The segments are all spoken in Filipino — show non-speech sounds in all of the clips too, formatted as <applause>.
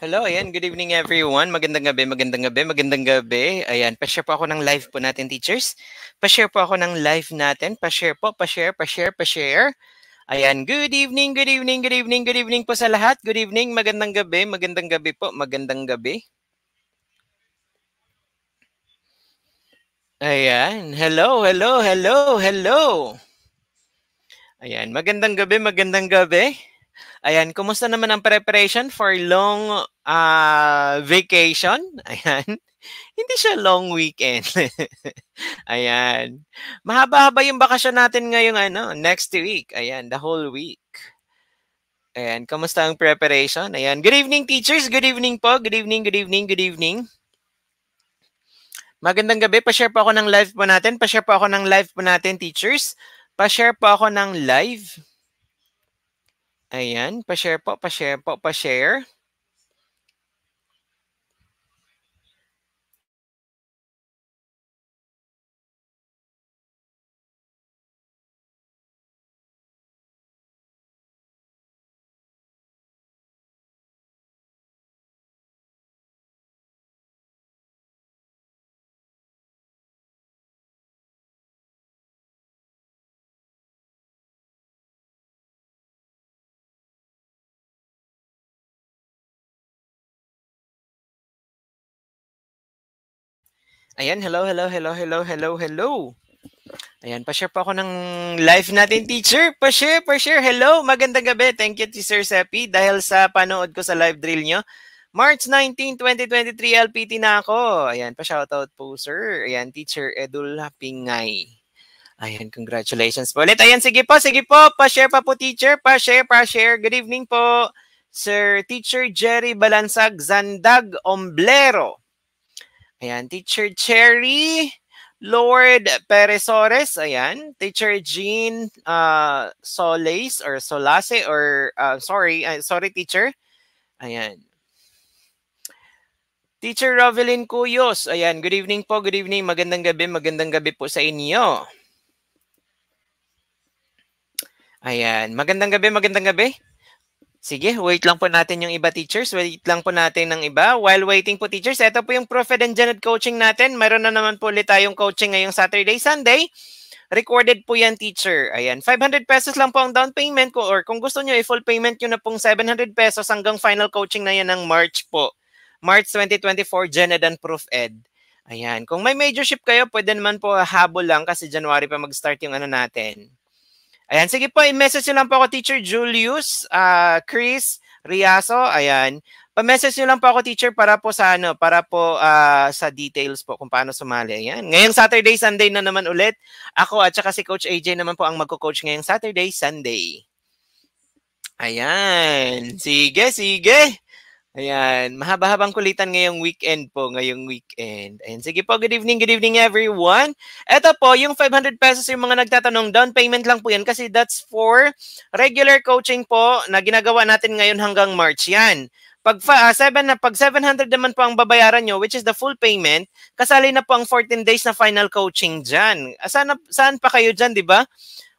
Hello, ayan. Good evening, everyone. Magandang gabi, magandang gabi, magandang gabi. Ayan, pa-share po ako ng live po natin, teachers. Pa-share po ako ng live natin. Pa-share po, pa-share, pa-share, pa-share. Ayan, good evening, good evening, good evening, good evening po sa lahat. Good evening, magandang gabi, magandang gabi po, magandang gabi. Ayan, hello, hello, hello, hello. Ayan, magandang gabi, magandang gabi. Ayan, kumusta naman ang preparation for long uh, vacation? <laughs> Ayan. Hindi siya long weekend. <laughs> Ayan. Mahaba-haba yung bakasyon natin ngayong ano, next week. Ayan, the whole week. Ayan, kumusta ang preparation? Ayan, good evening teachers. Good evening po. Good evening, good evening, good evening. Magandang gabi. Pa-share po ako ng live po natin. Pa-share po ako ng live po natin, teachers. Pa-share po ako ng live. Ayan, pa-share po, pa-share po, pa-share. Ayan, hello, hello, hello, hello, hello, hello. Ayan, pa-share po ako ng live natin, teacher. Pa-share, pa-share. Hello, magandang gabi. Thank you, teacher Sepi, dahil sa panood ko sa live drill nyo. March 19, 2023, LPT na ako. Ayan, pa-shoutout po, sir. Ayan, Teacher Edul Pingay. Ayan, congratulations po ulit. Ayan, sige po, sige po. Pa-share pa po, teacher. Pa-share, pa-share. Good evening po, Sir Teacher Jerry Balansag Zandag Omblero. Ayan, Teacher Cherry, Lord Perezores, ayan, Teacher Jean uh, Soles or Solase or uh, sorry, uh, sorry teacher. Ayan. Teacher Rovelin Cuyos, ayan, good evening po, good evening, magandang gabi, magandang gabi po sa inyo. Ayan, magandang gabi, magandang gabi. Sige, wait lang po natin yung iba teachers. Wait lang po natin ng iba. While waiting po teachers, ito po yung Prophet and Janet coaching natin. Meron na naman po ulit tayong coaching ngayong Saturday, Sunday. Recorded po yan, teacher. Ayan, 500 pesos lang po ang down payment ko or kung gusto nyo, i-full payment nyo na pong 700 pesos hanggang final coaching na yan ng March po. March 2024, Gened and Proof Ed. Ayan, kung may majorship kayo, pwede naman po habol lang kasi January pa mag-start yung ano natin. Ayan, sige po, i-message nyo lang po ako, Teacher Julius, uh, Chris, Riaso, ayan. Pa-message nyo lang po ako, teacher, para po sa ano, para po uh, sa details po kung paano sumali. Ayan. Ngayong Saturday, Sunday na naman ulit. Ako at saka si Coach AJ naman po ang magko-coach ngayong Saturday, Sunday. Ayan. Sige, sige. Ayan, mahaba-habang kulitan ngayong weekend po, ngayong weekend. Ayan, sige po, good evening, good evening everyone. Ito po, yung 500 pesos yung mga nagtatanong, down payment lang po yan kasi that's for regular coaching po na ginagawa natin ngayon hanggang March yan. Pag uh, 7 na pag 700 naman po ang babayaran nyo, which is the full payment, kasali na po ang 14 days na final coaching diyan. Ah, saan saan pa kayo diyan, 'di ba?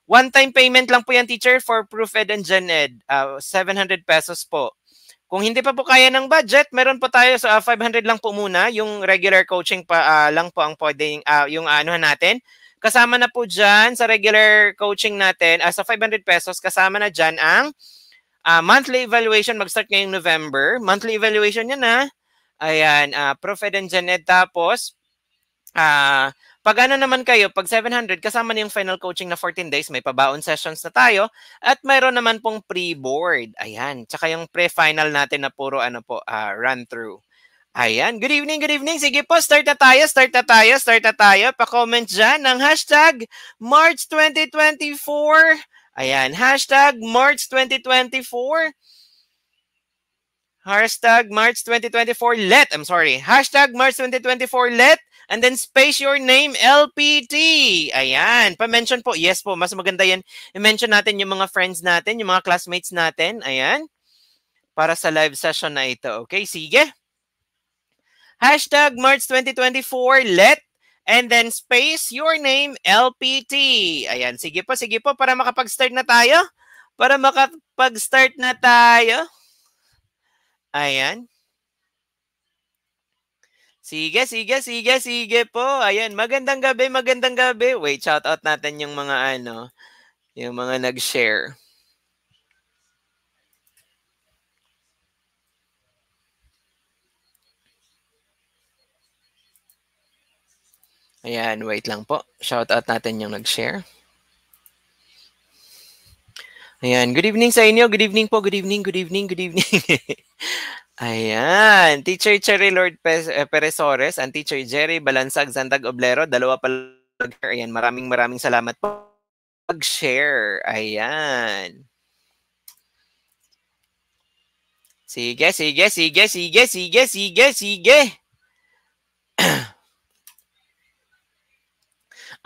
One-time payment lang po yan, teacher, for ed and GenEd. Uh, 700 pesos po. Kung hindi pa po kaya ng budget, meron po tayo sa uh, ah, 500 lang po muna, yung regular coaching pa uh, lang po ang pwedeng uh, yung uh, anuhan natin. Kasama na po diyan sa regular coaching natin, uh, sa 500 pesos kasama na diyan ang uh, monthly evaluation mag-start ngayong November. Monthly evaluation niya na. Ayan, uh, Prof. Eden Janet. Tapos, uh, pag ano naman kayo, pag 700, kasama na yung final coaching na 14 days, may pabaon sessions na tayo, at mayroon naman pong pre-board. Ayan, tsaka yung pre-final natin na puro ano po, uh, run-through. Ayan, good evening, good evening. Sige po, start na tayo, start na tayo, start na tayo. Pa-comment dyan ng hashtag March 2024. Ayan, hashtag March 2024. Hashtag March 2024 let. I'm sorry. Hashtag March 2024 let And then space your name, LPT. Ayan. Pa-mention po. Yes po, mas maganda yan. I-mention natin yung mga friends natin, yung mga classmates natin. Ayan. Para sa live session na ito. Okay, sige. Hashtag March 2024, let and then space your name LPT. Ayan, sige po, sige po para makapag-start na tayo. Para makapag-start na tayo. Ayan. Sige, sige, sige, sige po. Ayan, magandang gabi, magandang gabi. Wait, shout out natin yung mga ano, yung mga nag-share. Ayan, wait lang po. Shout out natin yung nag-share. Ayan, good evening sa inyo. Good evening po. Good evening, good evening, good evening. <laughs> Ayan, Teacher Cherry Lord eh, Perezores, and Teacher Jerry Balansag Zandag Oblero. Dalawa pala. Ayan, maraming maraming salamat po. Pag-share. Ayan. Sige, sige, sige, sige, sige, sige, sige. <clears throat>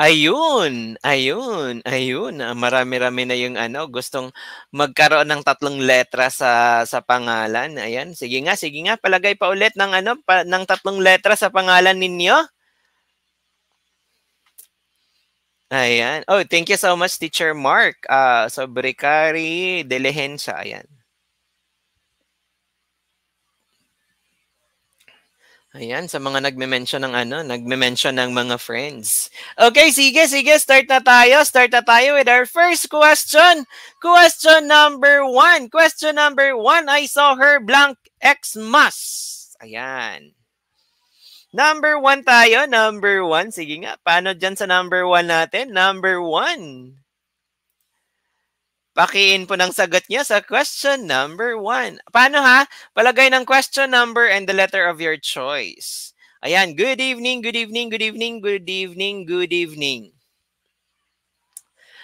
Ayun, ayun, ayun. Ah, marami-rami na yung ano, gustong magkaroon ng tatlong letra sa sa pangalan. Ayan, sige nga, sige nga, palagay pa ulit ng ano, pa, ng tatlong letra sa pangalan ninyo. Ayan. Oh, thank you so much, Teacher Mark. Uh, ah, sobre kari, diligencia. Ayan. Ayan, sa mga nagme-mention ng ano, nagme-mention ng mga friends. Okay, sige, sige, start na tayo. Start na tayo with our first question. Question number one. Question number one, I saw her blank Xmas. Ayan. Number one tayo, number one. Sige nga, paano dyan sa number one natin? Number one. Pakiin po ng sagot niya sa question number one. Paano ha? Palagay ng question number and the letter of your choice. Ayan, good evening, good evening, good evening, good evening, good evening.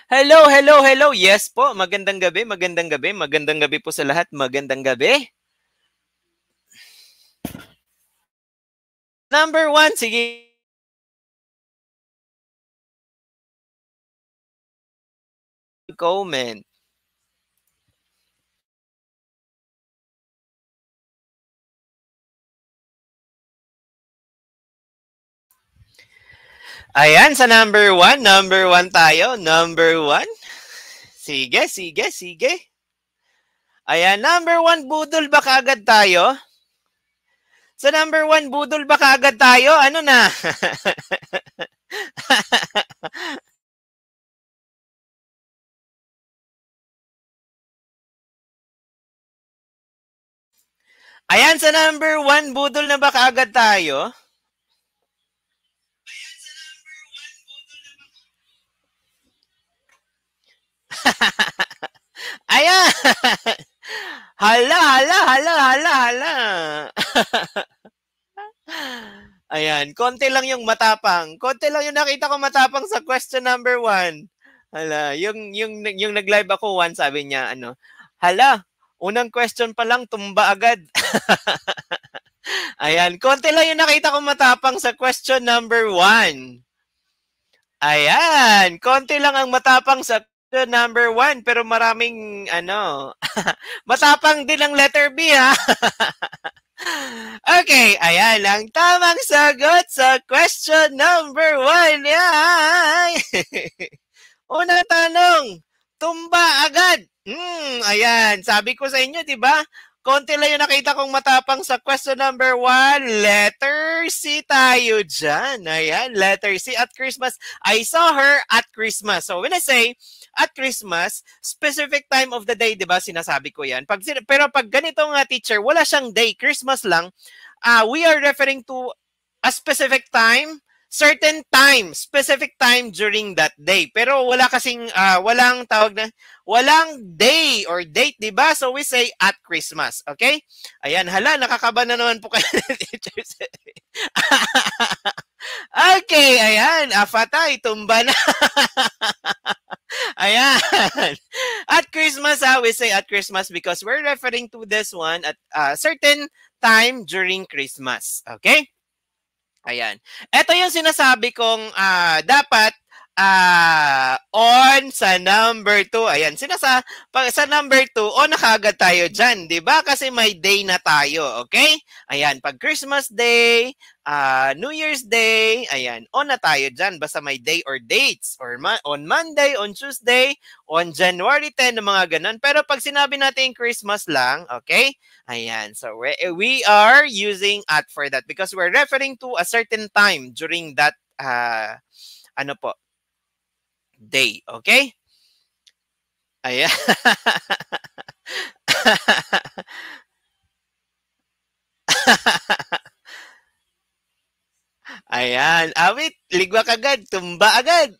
Hello, hello, hello. Yes po, magandang gabi, magandang gabi, magandang gabi po sa lahat. Magandang gabi. Number one, sige, comment. Ayan, sa number one. Number one tayo. Number one. Sige, sige, sige. Ayan, number one, budol ba kagad tayo? Sa number one, budol ba kagad tayo? Ano na? <laughs> Ayan, sa number one, budol na ba kagad tayo? <laughs> Ayan! Hala, hala, hala, hala, hala. <laughs> Ayan, konti lang yung matapang. Konti lang yung nakita ko matapang sa question number one. Hala, yung, yung, yung nag-live ako one, sabi niya, ano, hala, unang question pa lang, tumba agad. <laughs> Ayan, konti lang yung nakita ko matapang sa question number one. Ayan, konti lang ang matapang sa the number one, pero maraming, ano, <laughs> matapang din ang letter B, ha? <laughs> okay, ayan ang tamang sagot sa question number one. Yan! <laughs> Una tanong, tumba agad. Hmm, ayan, sabi ko sa inyo, di ba? Konti lang yung nakita kong matapang sa question number one. Letter C tayo dyan. Ayan, letter C at Christmas. I saw her at Christmas. So when I say, at Christmas, specific time of the day, 'di ba? Sinasabi ko 'yan. Pag pero pag ganito nga teacher, wala siyang day, Christmas lang. Uh, we are referring to a specific time certain time, specific time during that day. Pero wala kasing, uh, walang tawag na, walang day or date, di ba? So we say at Christmas, okay? Ayan, hala, nakakaba na naman po kayo. <laughs> <laughs> okay, ayan, afatay, tumba na. <laughs> Ayan. <laughs> At Christmas, ha, ah, we say at Christmas because we're referring to this one at a certain time during Christmas. Okay? Ayan. Ito yung sinasabi kong uh, dapat uh, on sa number 2. Ayan, sinasa pag sa number 2, on na kagad tayo diyan, 'di ba? Kasi may day na tayo, okay? Ayan, pag Christmas Day, uh, New Year's Day, ayan, on na tayo diyan basta may day or dates or ma- on Monday, on Tuesday, on January 10 ng mga ganun. Pero pag sinabi natin Christmas lang, okay? Ayan, so we, we are using at for that because we're referring to a certain time during that uh, ano po, day. Okay? Ayan. <laughs> Ayan. Awit, ah, ligwa agad, tumba agad.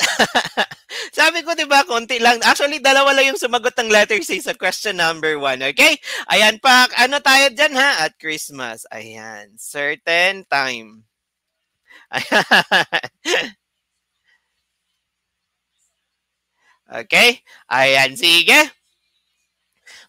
<laughs> Sabi ko, di ba, konti lang. Actually, dalawa lang yung sumagot ng letter C sa question number one. Okay? Ayan pa, ano tayo dyan ha? At Christmas. Ayan. Certain time. <laughs> Ayan. Okay? Ayan, sige.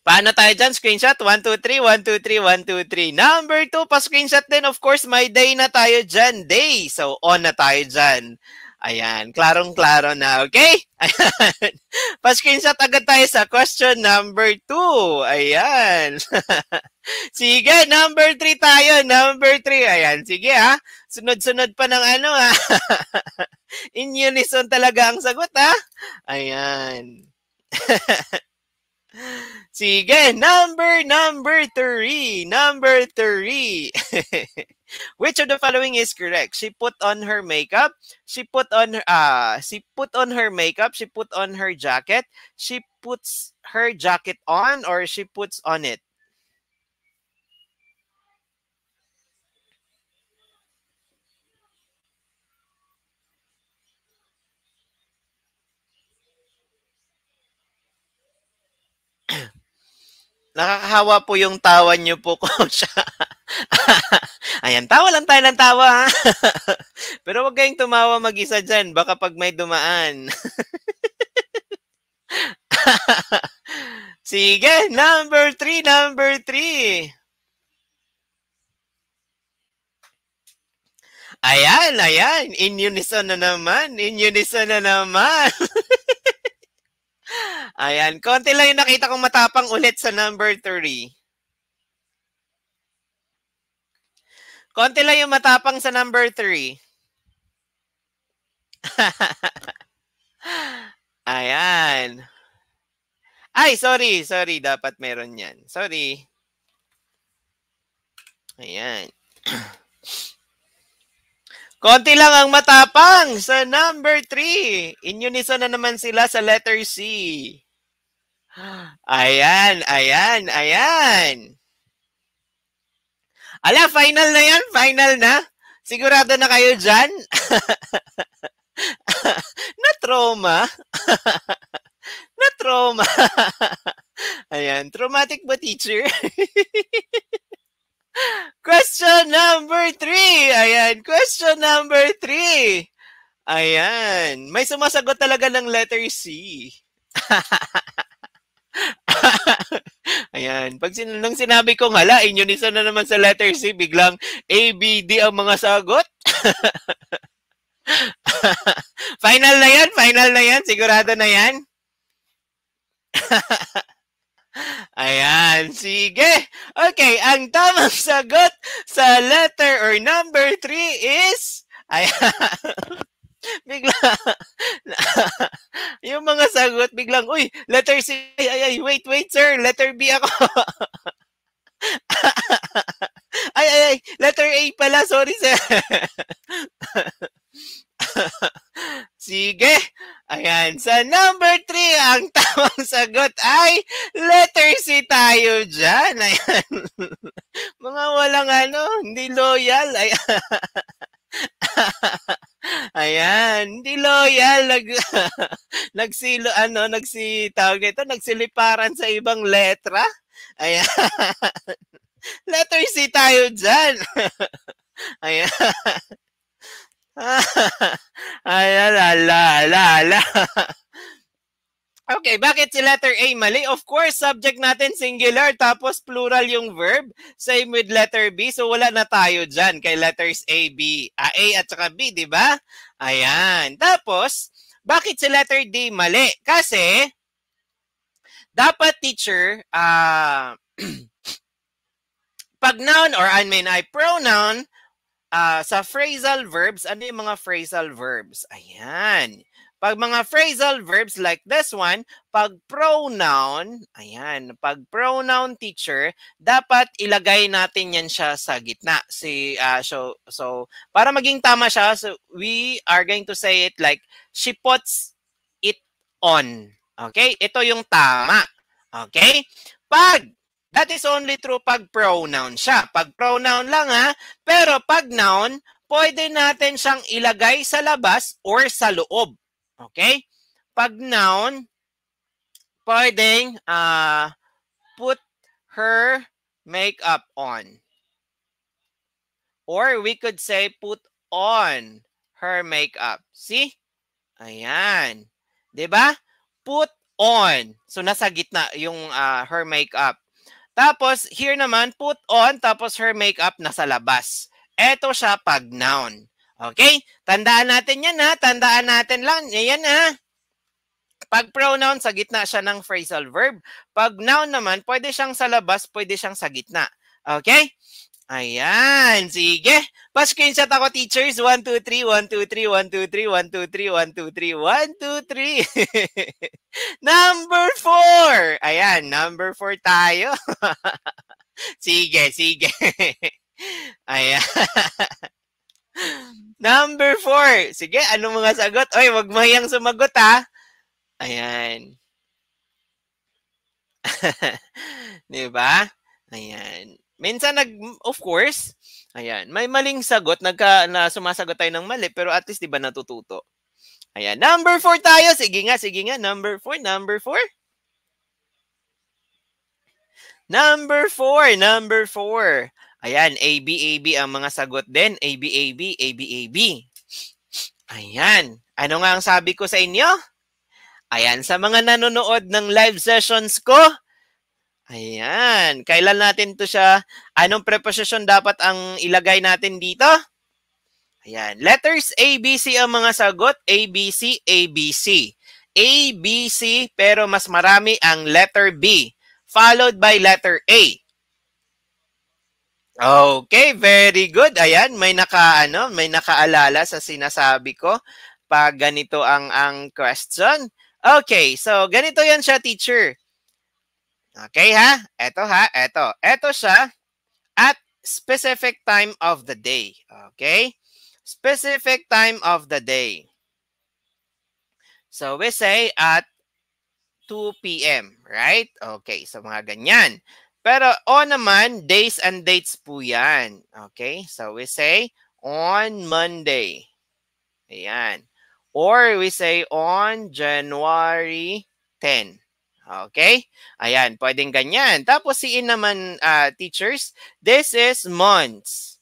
Paano tayo dyan? Screenshot? 1, 2, 3, 1, 2, 3, Number 2, pa-screenshot din. Of course, may day na tayo dyan. Day. So, on na tayo dyan. Ayan, klarong-klaro na, okay? <laughs> Ayan. Pa-screenshot agad tayo sa question number 2. Ayan. <laughs> sige, number 3 tayo, number 3. Ayan, sige ha. Sunod-sunod pa ng ano ha. <laughs> In unison talaga ang sagot ha. Ayan. sige, number, number 3. Number 3. Which of the following is correct? She put on her makeup. She put on uh, she put on her makeup. She put on her jacket. She puts her jacket on or she puts on it. Nakakahawa po yung tawa niyo po, coach. <laughs> Ayan, tawa lang tayo ng tawa. <laughs> Pero wag kayong tumawa mag-isa dyan. Baka pag may dumaan. <laughs> Sige, number three, number three. Ayan, ayan. In unison na naman. In unison na naman. Ayan, konti lang yung nakita kong matapang ulit sa number 3. Konti lang yung matapang sa number 3. <laughs> Ayan. Ay, sorry, sorry. Dapat meron yan. Sorry. Ayan. <clears throat> Konti lang ang matapang sa number 3. In na naman sila sa letter C. Ayan, ayan, ayan. Ala, final na yan? Final na? Sigurado na kayo dyan? <laughs> Na-trauma? <laughs> Na-trauma? <laughs> Ayan, traumatic ba teacher? question number three. Ayan, question number three. Ayan, may sumasagot talaga ng letter C. <laughs> Ayan. Pag sin- nung sinabi kong hala, inunison na naman sa letter C, biglang ABD ang mga sagot. <laughs> final na yan, final na yan. Sigurado na yan. <laughs> Ayan, sige. Okay, ang tamang sagot sa letter or number 3 is... Ayan bigla, <laughs> yung mga sagot, biglang, uy, letter C, ay, ay, ay, wait, wait, sir, letter B ako. <laughs> ay, ay, ay, letter A pala, sorry, sir. <laughs> Sige. Ayan. Sa number 3, ang tamang sagot ay letter C tayo dyan. Ayan. Mga walang ano, hindi loyal. Ayan. Ayan, hindi loyal. Nag, <laughs> nagsilo, ano, nagsi, tawag ito, nagsiliparan sa ibang letra. Ayan. <laughs> Letter C tayo dyan. <laughs> Ayan. Ayan, ala, ala, ala. Okay, bakit si letter A mali? Of course, subject natin singular, tapos plural yung verb. Same with letter B. So wala na tayo dyan kay letters A, B. A, ah, A at saka B, di ba? Ayan. Tapos, bakit si letter D mali? Kasi, dapat teacher, uh, <clears throat> pag noun or I mean I pronoun, uh, sa phrasal verbs, ano yung mga phrasal verbs? Ayan. Pag mga phrasal verbs like this one, pag pronoun, ayan, pag pronoun teacher, dapat ilagay natin yan siya sa gitna. Si, uh, so, so, para maging tama siya, so we are going to say it like, she puts it on. Okay? Ito yung tama. Okay? Pag That is only true pag pronoun siya. Pag pronoun lang ha, pero pag noun, pwede natin siyang ilagay sa labas or sa loob. Okay? Pag noun, pwedeng uh, put her makeup on. Or we could say put on her makeup. See? Ayan. ba? Diba? Put on. So, nasa gitna yung uh, her makeup. Tapos, here naman, put on, tapos her makeup nasa labas. Eto siya pag noun. Okay? Tandaan natin yan ha. Tandaan natin lang. Yan ha. Pag pronoun, sa gitna siya ng phrasal verb. Pag noun naman, pwede siyang sa labas, pwede siyang sa gitna. Okay? Ayan, sige. Pa-screenshot ako, teachers. 1, 2, 3, 1, 2, 3, 1, 2, 3, 1, 2, 3, 1, 2, 3, 1, 2, 3. number 4. Ayan, number 4 tayo. <laughs> sige, sige. <laughs> Ayan. <laughs> Number four. Sige, ano mga sagot? Oy, wag mahiyang sumagot ha. Ayan. <laughs> Di ba? Ayan. Minsan nag of course, ayan, may maling sagot, nagka na sumasagot tayo ng mali pero at least 'di ba natututo. Ayan, number 4 tayo. Sige nga, sige nga, number 4, number 4. Number 4, number 4. Ayan, AB, AB ang mga sagot din. AB, AB, AB, AB. Ayan. Ano nga ang sabi ko sa inyo? Ayan, sa mga nanonood ng live sessions ko, ayan, kailan natin to siya, anong preposition dapat ang ilagay natin dito? Ayan, letters ABC ang mga sagot, ABC, ABC. A, B, C, pero mas marami ang letter B, followed by letter A. Okay, very good. Ayan, may naka ano, may nakaalala sa sinasabi ko pag ganito ang ang question. Okay, so ganito 'yan siya, teacher. Okay ha? Ito ha, ito. Ito siya at specific time of the day. Okay? Specific time of the day. So we say at 2 p.m., right? Okay, so mga ganyan. Pero on naman, days and dates po yan. Okay? So we say on Monday. Ayan. Or we say on January 10. Okay? Ayan, pwedeng ganyan. Tapos si in naman, uh, teachers, this is months,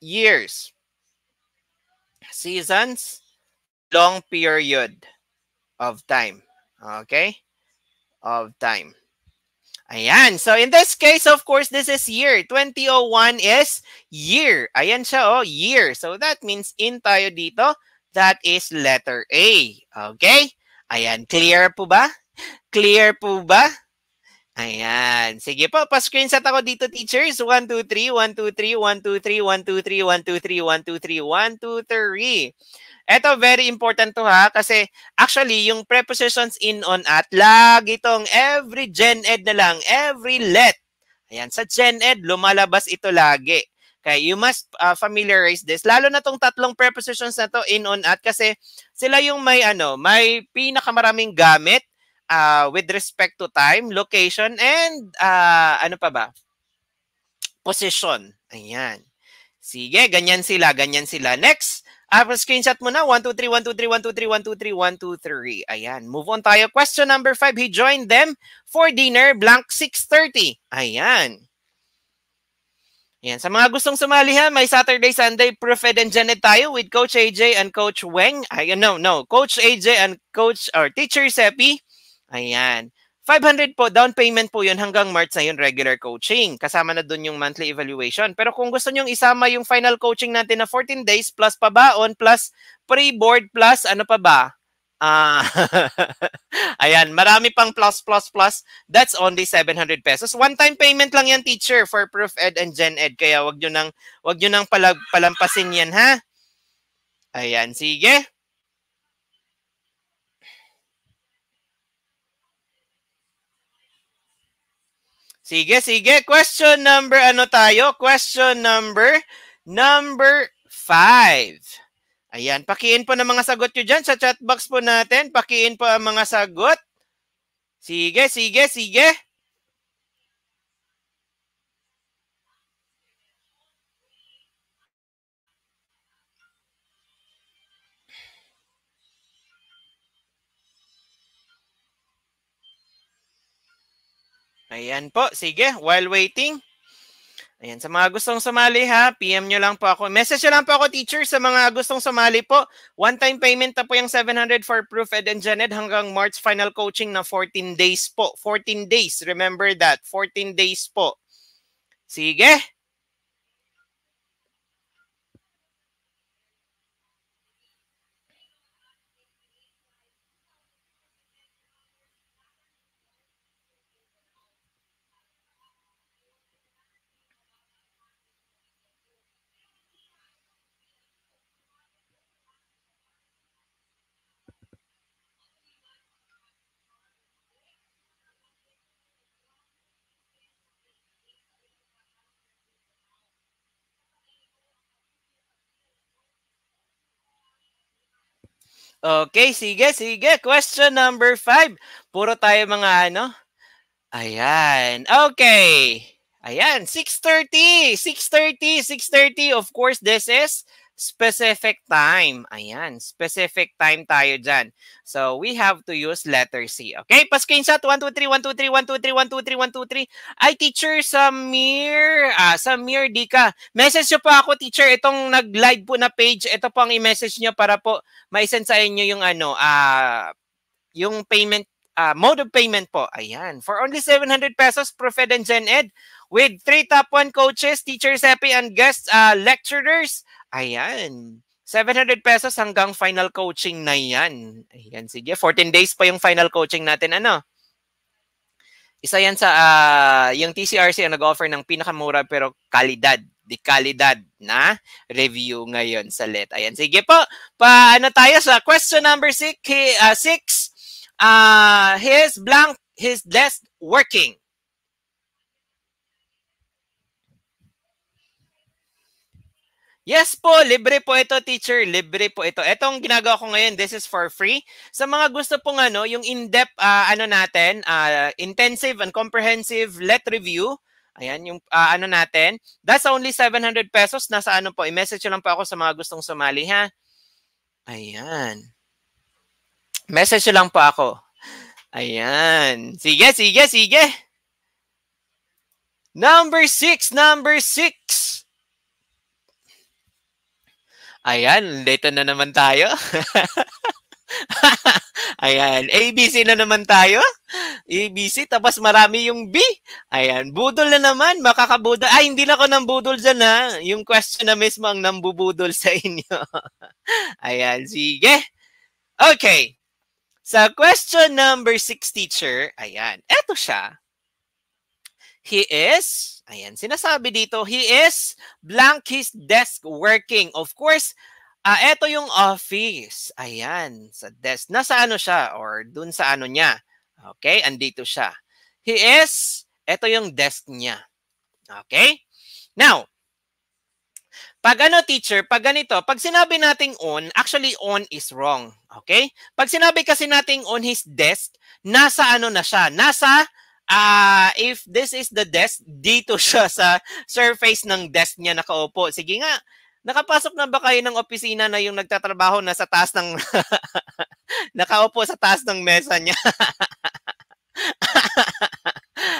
years, seasons, long period of time. Okay? Of time. Ayan. So in this case, of course, this is year. 2001 is year. Ayan siya, oh, year. So that means in tayo dito. That is letter A. Okay? Ayan. Clear po ba? Clear po ba? Ayan. Sige po, pa-screenshot ako dito, teachers. 1, 2, 3, 1, 2, 3, 1, 2, 3, 1, 2, 3, 1, 2, 3, 1, 2, 3, 1, 2, 3. Ito, very important to ha, kasi actually, yung prepositions in, on, at, lagi itong every gen ed na lang, every let. Ayan, sa gen ed, lumalabas ito lagi. Okay, you must uh, familiarize this. Lalo na tong tatlong prepositions na to, in, on, at, kasi sila yung may, ano, may pinakamaraming gamit uh, with respect to time, location, and uh, ano pa ba? Position. Ayan. Sige, ganyan sila, ganyan sila. Next, Ah, screenshot mo na. 1, 2, 3, 1, 2, 3, 1, 2, 3, 1, 2, 3, Ayan. Move on tayo. Question number 5. He joined them for dinner, blank 6.30. Ayan. Ayan. Sa mga gustong sumali ha, may Saturday, Sunday, Prophet and Janet tayo with Coach AJ and Coach Weng. Ayan, no, no. Coach AJ and Coach, or Teacher Seppi. Ayan. 500 po, down payment po yun hanggang March na yun, regular coaching. Kasama na dun yung monthly evaluation. Pero kung gusto nyong isama yung final coaching natin na 14 days, plus pabaon, plus pre-board, plus ano pa ba? Ah, <laughs> ayan, marami pang plus, plus, plus. That's only 700 pesos. One-time payment lang yan, teacher, for Proof Ed and Gen Ed. Kaya wag nyo nang, wag nyo nang palag, palampasin yan, ha? Ayan, sige. Sige, sige. Question number ano tayo? Question number number 5. Ayan, pakiin po ng mga sagot nyo dyan sa chat box po natin. Pakiin po ang mga sagot. Sige, sige, sige. Ayan po, sige, while waiting. Ayan, sa mga gustong sumali ha, PM nyo lang po ako. Message nyo lang po ako, teacher, sa mga gustong sumali po. One-time payment na po yung 700 for Proof Ed and Janet hanggang March final coaching na 14 days po. 14 days, remember that. 14 days po. Sige. Okay, sige, sige. Question number five. Puro tayo mga ano? Ayan. Okay. Ayan, 6.30. 6.30, 6.30. Of course, this is specific time. Ayan, specific time tayo dyan. So, we have to use letter C. Okay, pa-screenshot. 1, 2, 3, 1, 2, 3, 1, 2, 3, Ay, teacher, Samir. Ah, Samir, di ka. Message nyo pa ako, teacher. Itong nag-live po na page. Ito po ang i-message nyo para po ma-send sa inyo yung ano, ah, yung payment ah, mode of payment po. Ayan. For only 700 pesos, Profed and Gen Ed, with three top one coaches, teachers, happy and guests, uh, lecturers, Ayan. 700 pesos hanggang final coaching na yan. Ayan, sige. 14 days pa yung final coaching natin. Ano? Isa yan sa, uh, yung TCRC ang nag-offer ng pinakamura pero kalidad. Di kalidad na review ngayon sa LET. Ayan, sige po. Paano tayo sa question number 6. He, uh, six, uh, his blank, his desk working. Yes po, libre po ito teacher, libre po ito. Etong ginagawa ko ngayon, this is for free. Sa mga gusto pong ano, yung in-depth uh, ano natin, uh, intensive and comprehensive let review, Ayan, yung uh, ano natin. That's only 700 pesos. Nasa ano po, i-message lang po ako sa mga gustong sumali ha. Ayan. Message lang po ako. Ayan. Sige, sige, sige. Number 6, number 6. Ayan, late na naman tayo. <laughs> Ayan, ABC na naman tayo. ABC, tapos marami yung B. Ayan, budol na naman, makakabudol. Ay, hindi na ako nang budol dyan ha. Yung question na mismo ang nambubudol sa inyo. <laughs> Ayan, sige. Okay. Sa question number 6, teacher, ayan, eto siya. He is Ayan, sinasabi dito, he is blank his desk working. Of course, ah, uh, ito yung office. Ayan, sa desk. Nasa ano siya or dun sa ano niya. Okay, andito siya. He is, ito yung desk niya. Okay? Now, pag ano teacher, pag ganito, pag sinabi nating on, actually on is wrong. Okay? Pag sinabi kasi nating on his desk, nasa ano na siya? Nasa uh, if this is the desk, dito siya sa surface ng desk niya nakaupo. Sige nga, nakapasok na ba kayo ng opisina na yung nagtatrabaho na sa taas ng <laughs> nakaupo sa taas ng mesa niya?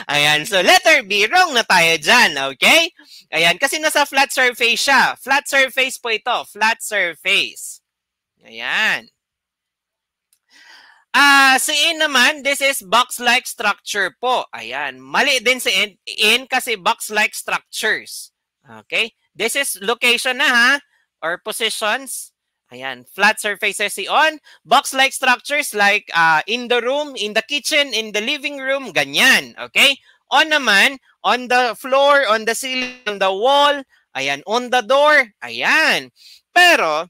<laughs> Ayan, so letter B, wrong na tayo dyan, okay? Ayan, kasi nasa flat surface siya. Flat surface po ito, flat surface. Ayan. Ah, uh, si in naman, this is box-like structure po. Ayan, mali din si in, in kasi box-like structures. Okay? This is location na ha or positions. Ayan, flat surfaces si on, box-like structures like uh, in the room, in the kitchen, in the living room, ganyan. Okay? On naman, on the floor, on the ceiling, on the wall, ayan, on the door, ayan. Pero,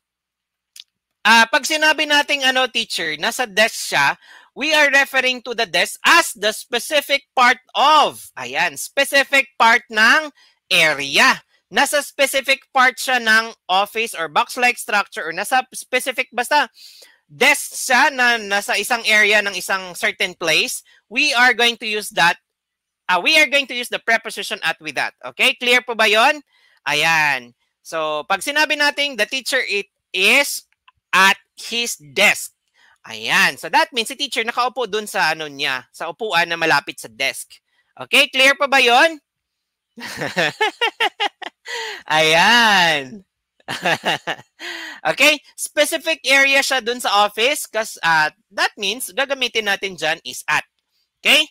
uh, pag sinabi nating ano teacher, nasa desk siya, we are referring to the desk as the specific part of. Ayan, specific part ng area. Nasa specific part siya ng office or box-like structure or nasa specific basta desk siya na nasa isang area ng isang certain place, we are going to use that uh, we are going to use the preposition at with that. Okay? Clear po ba 'yon? Ayan. So, pag sinabi nating the teacher it is at his desk. Ayan. So that means si teacher nakaupo dun sa ano niya, sa upuan na malapit sa desk. Okay, clear pa ba yon? <laughs> Ayan. <laughs> okay, specific area siya dun sa office kasi uh, ah, that means gagamitin natin diyan is at. Okay?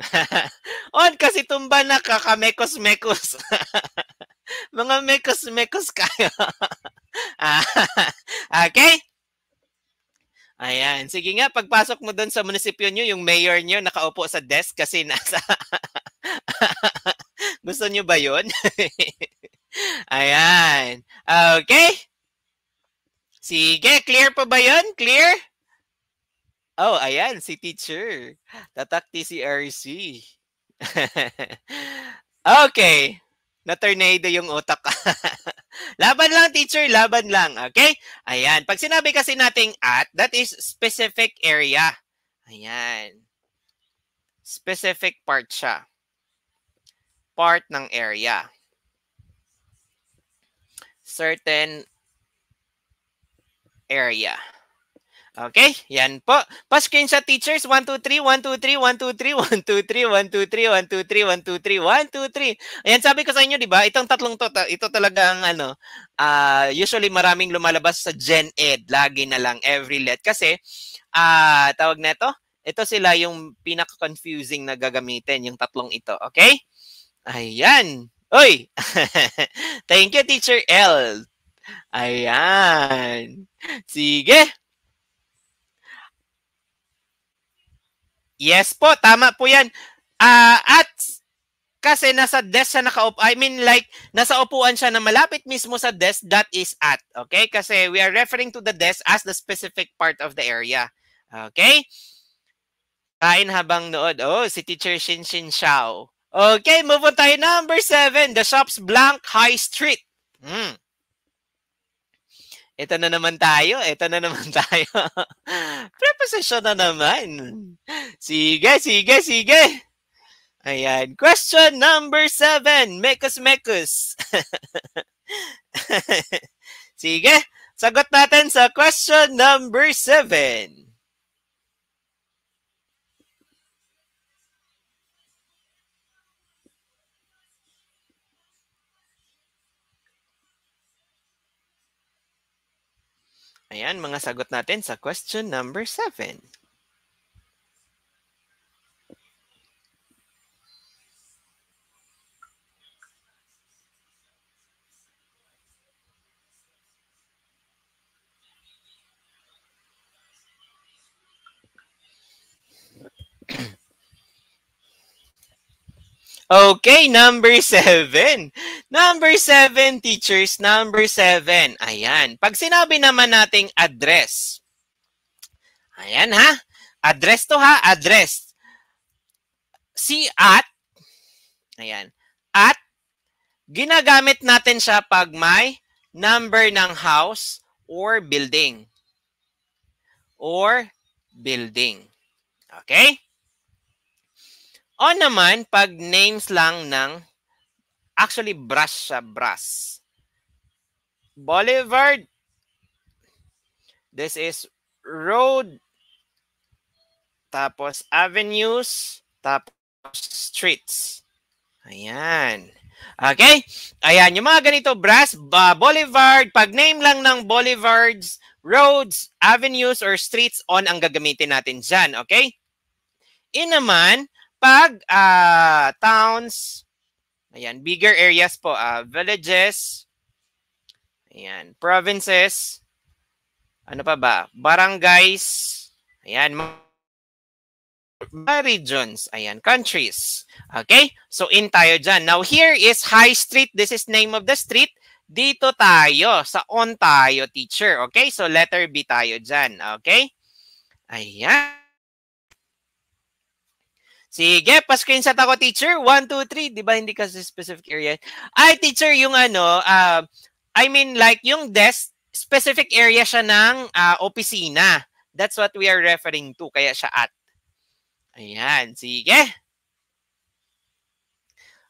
<laughs> On kasi tumba na kakamekos-mekos. Mga mekos-mekos kayo. <laughs> Ah, okay? Ayan. Sige nga, pagpasok mo doon sa munisipyo nyo, yung mayor nyo nakaupo sa desk kasi nasa... <laughs> Gusto nyo ba yun? <laughs> Ayan. Okay. Sige, clear pa ba yun? Clear? Oh, ayan, si teacher. Tatakti si RC. okay na tornado yung utak. <laughs> laban lang teacher, laban lang. Okay? Ayan. Pag sinabi kasi nating at, that is specific area. Ayan. Specific part siya. Part ng area. Certain area. Okay? Yan po. pa sa teachers. 1, 2, 3, 1, 2, 3, 1, 2, 3, 1, 2, 3, 1, 2, 3, 1, 2, 3, 1, 2, 3, 1, sabi ko sa inyo, di ba? Itong tatlong to, ito talaga ang ano, uh, usually maraming lumalabas sa gen ed. Lagi na lang, every let. Kasi, ah uh, tawag na ito, ito sila yung pinaka-confusing na gagamitin, yung tatlong ito. Okay? Ayan. Oy! <laughs> Thank you, Teacher L. Ayan. Sige. Yes po, tama po yan. Uh, at kasi nasa desk siya nakaupo. I mean like, nasa upuan siya na malapit mismo sa desk, that is at. Okay? Kasi we are referring to the desk as the specific part of the area. Okay? Kain habang nood. Oh, si Teacher Shin Shin Shao. Okay, move on tayo. Number seven, the shop's blank high street. Hmm. Ito na naman tayo, ito na naman <laughs> tayo. Preposition na naman. Sige, sige, sige. Ayan. Question number seven. Mekus, mekus. <laughs> sige, sagot natin sa question number seven. Ayan, mga sagot natin sa question number 7. Okay, number seven. Number seven, teachers, number seven. Ayan. Pag sinabi naman nating address, ayan ha, address to ha, address. Si at, ayan, at, ginagamit natin siya pag may number ng house or building. Or building. Okay? O naman, pag names lang ng, actually brush sa brass. Boulevard. This is road. Tapos avenues. Tapos streets. Ayan. Okay? Ayan, yung mga ganito, brass, uh, boulevard, pag name lang ng boulevards, roads, avenues, or streets on ang gagamitin natin dyan. Okay? In naman, pag uh, towns, ayan, bigger areas po, uh, villages, ayan, provinces, ano pa ba, barangays, ayan, regions, ayan, countries. Okay? So, in tayo dyan. Now, here is High Street. This is name of the street. Dito tayo, sa on tayo, teacher. Okay? So, letter B tayo dyan. Okay? Ayan. Sige, pa-screenshot ako, teacher. 1, 2, 3. Di ba hindi kasi specific area? Ay, teacher, yung ano, uh, I mean like yung desk, specific area siya ng uh, opisina. That's what we are referring to. Kaya siya at. Ayan, sige.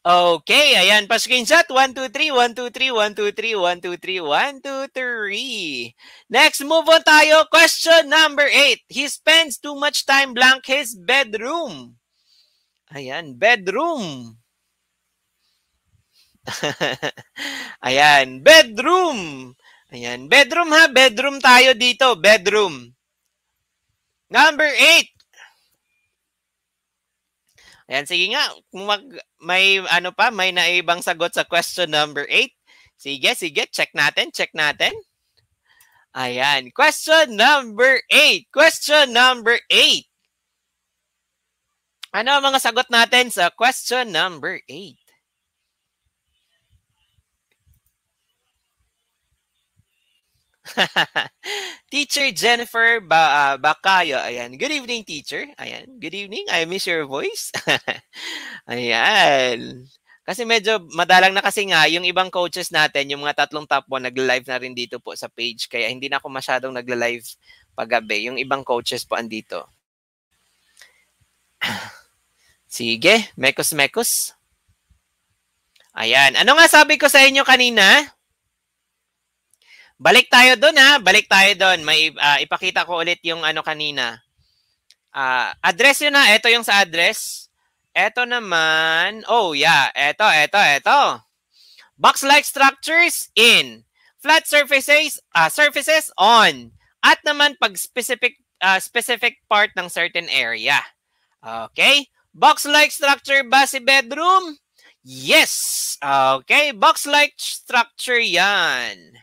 Okay, ayan, pa-screenshot. 1, 2, 3, 1, 2, 3, 1, 2, 3, 1, 2, 3, 1, 2, 3. Next, move on tayo. Question number 8. He spends too much time blank his bedroom. Ayan, bedroom. <laughs> Ayan, bedroom. Ayan, bedroom ha, bedroom tayo dito, bedroom. Number eight. Ayan, sige nga, mag, may ano pa, may naibang sagot sa question number eight. Sige, sige, check natin, check natin. Ayan, question number eight. Question number eight. Ano ang mga sagot natin sa question number 8? <laughs> teacher Jennifer ba uh, Bakayo. Ayan. Good evening, teacher. Ayan. Good evening. I miss your voice. <laughs> Ayan. Kasi medyo madalang na kasi nga yung ibang coaches natin, yung mga tatlong top one, nag live na rin dito po sa page kaya hindi na ako masyadong nagla-live paggabi. Yung ibang coaches po andito. Sige, mekos-mekos. Ayan. Ano nga sabi ko sa inyo kanina? Balik tayo doon ha. Balik tayo doon. May uh, ipakita ko ulit yung ano kanina. Uh, address yun na. Ito yung sa address. Ito naman. Oh yeah. Ito, ito, ito. Box-like structures in. Flat surfaces, uh, surfaces on. At naman pag specific uh, specific part ng certain area. Okay? Box-like structure ba si bedroom? Yes! Okay, box-like structure yan.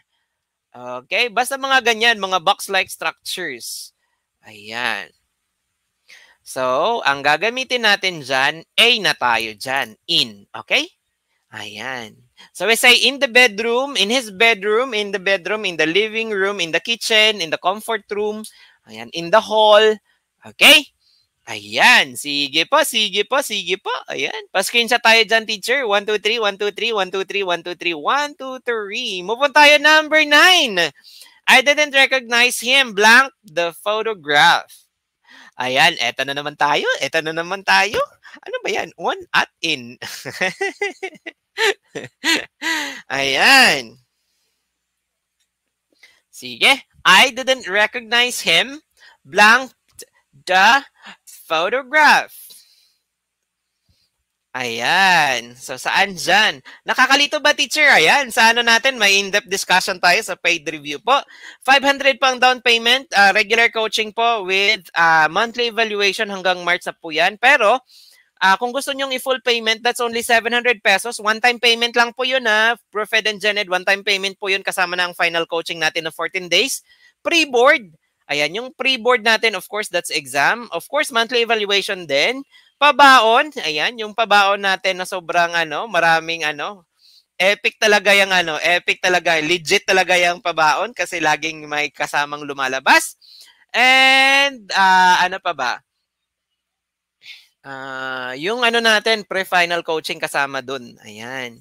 Okay, basta mga ganyan, mga box-like structures. Ayan. So, ang gagamitin natin dyan, A na tayo dyan, in. Okay? Ayan. So we say in the bedroom, in his bedroom, in the bedroom, in the living room, in the kitchen, in the comfort room, ayan, in the hall. Okay? Ayan, sige po, sige po, sige po. Ayan, pa-screenshot tayo dyan, teacher. 1, 2, 3, 1, 2, 3, 1, 2, 3, 1, 2, 3, 1, 2, 3. Move tayo, number 9. I didn't recognize him. Blank the photograph. Ayan, eto na naman tayo. Eto na naman tayo. Ano ba yan? On at in. <laughs> Ayan. Sige. I didn't recognize him. Blank the photograph. Ayan. So, saan dyan? Nakakalito ba, teacher? Ayan. Sa ano natin, may in-depth discussion tayo sa paid review po. 500 pang down payment, uh, regular coaching po with uh, monthly evaluation hanggang March na po yan. Pero, uh, kung gusto nyong i-full payment, that's only 700 pesos. One-time payment lang po yun, ha? Prof. Ed and Janet, one-time payment po yun kasama ng final coaching natin na 14 days. Pre-board, Ayan, yung pre-board natin, of course, that's exam. Of course, monthly evaluation din. Pabaon, ayan, yung pabaon natin na sobrang ano, maraming ano, epic talaga yung ano, epic talaga, legit talaga yung pabaon kasi laging may kasamang lumalabas. And uh, ano pa ba? Uh, yung ano natin, pre-final coaching kasama dun. Ayan.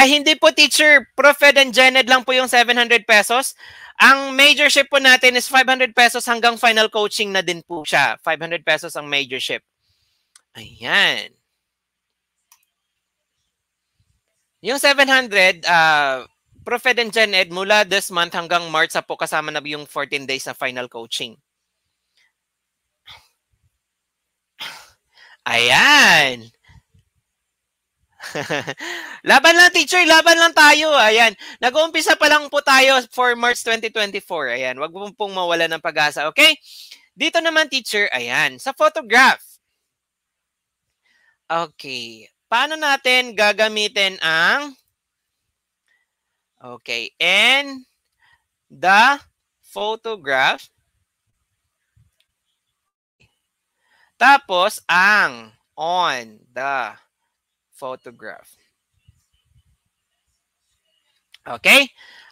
Ay, hindi po teacher. Prof. Ed and Gened lang po yung 700 pesos. Ang majorship po natin is 500 pesos hanggang final coaching na din po siya. 500 pesos ang majorship. Ayan. Yung 700, uh, Prof. Ed and Gen mula this month hanggang March sa po kasama na yung 14 days na final coaching. Ayan. <laughs> Laban lang teacher, laban lang tayo. Ayan. Nag-uumpisa pa lang po tayo for March 2024. Ayan. Wag mo pong mawala ng pag-asa, okay? Dito naman teacher, ayan, sa photograph. Okay. Paano natin gagamitin ang Okay, and the photograph tapos ang on the photograph. Okay?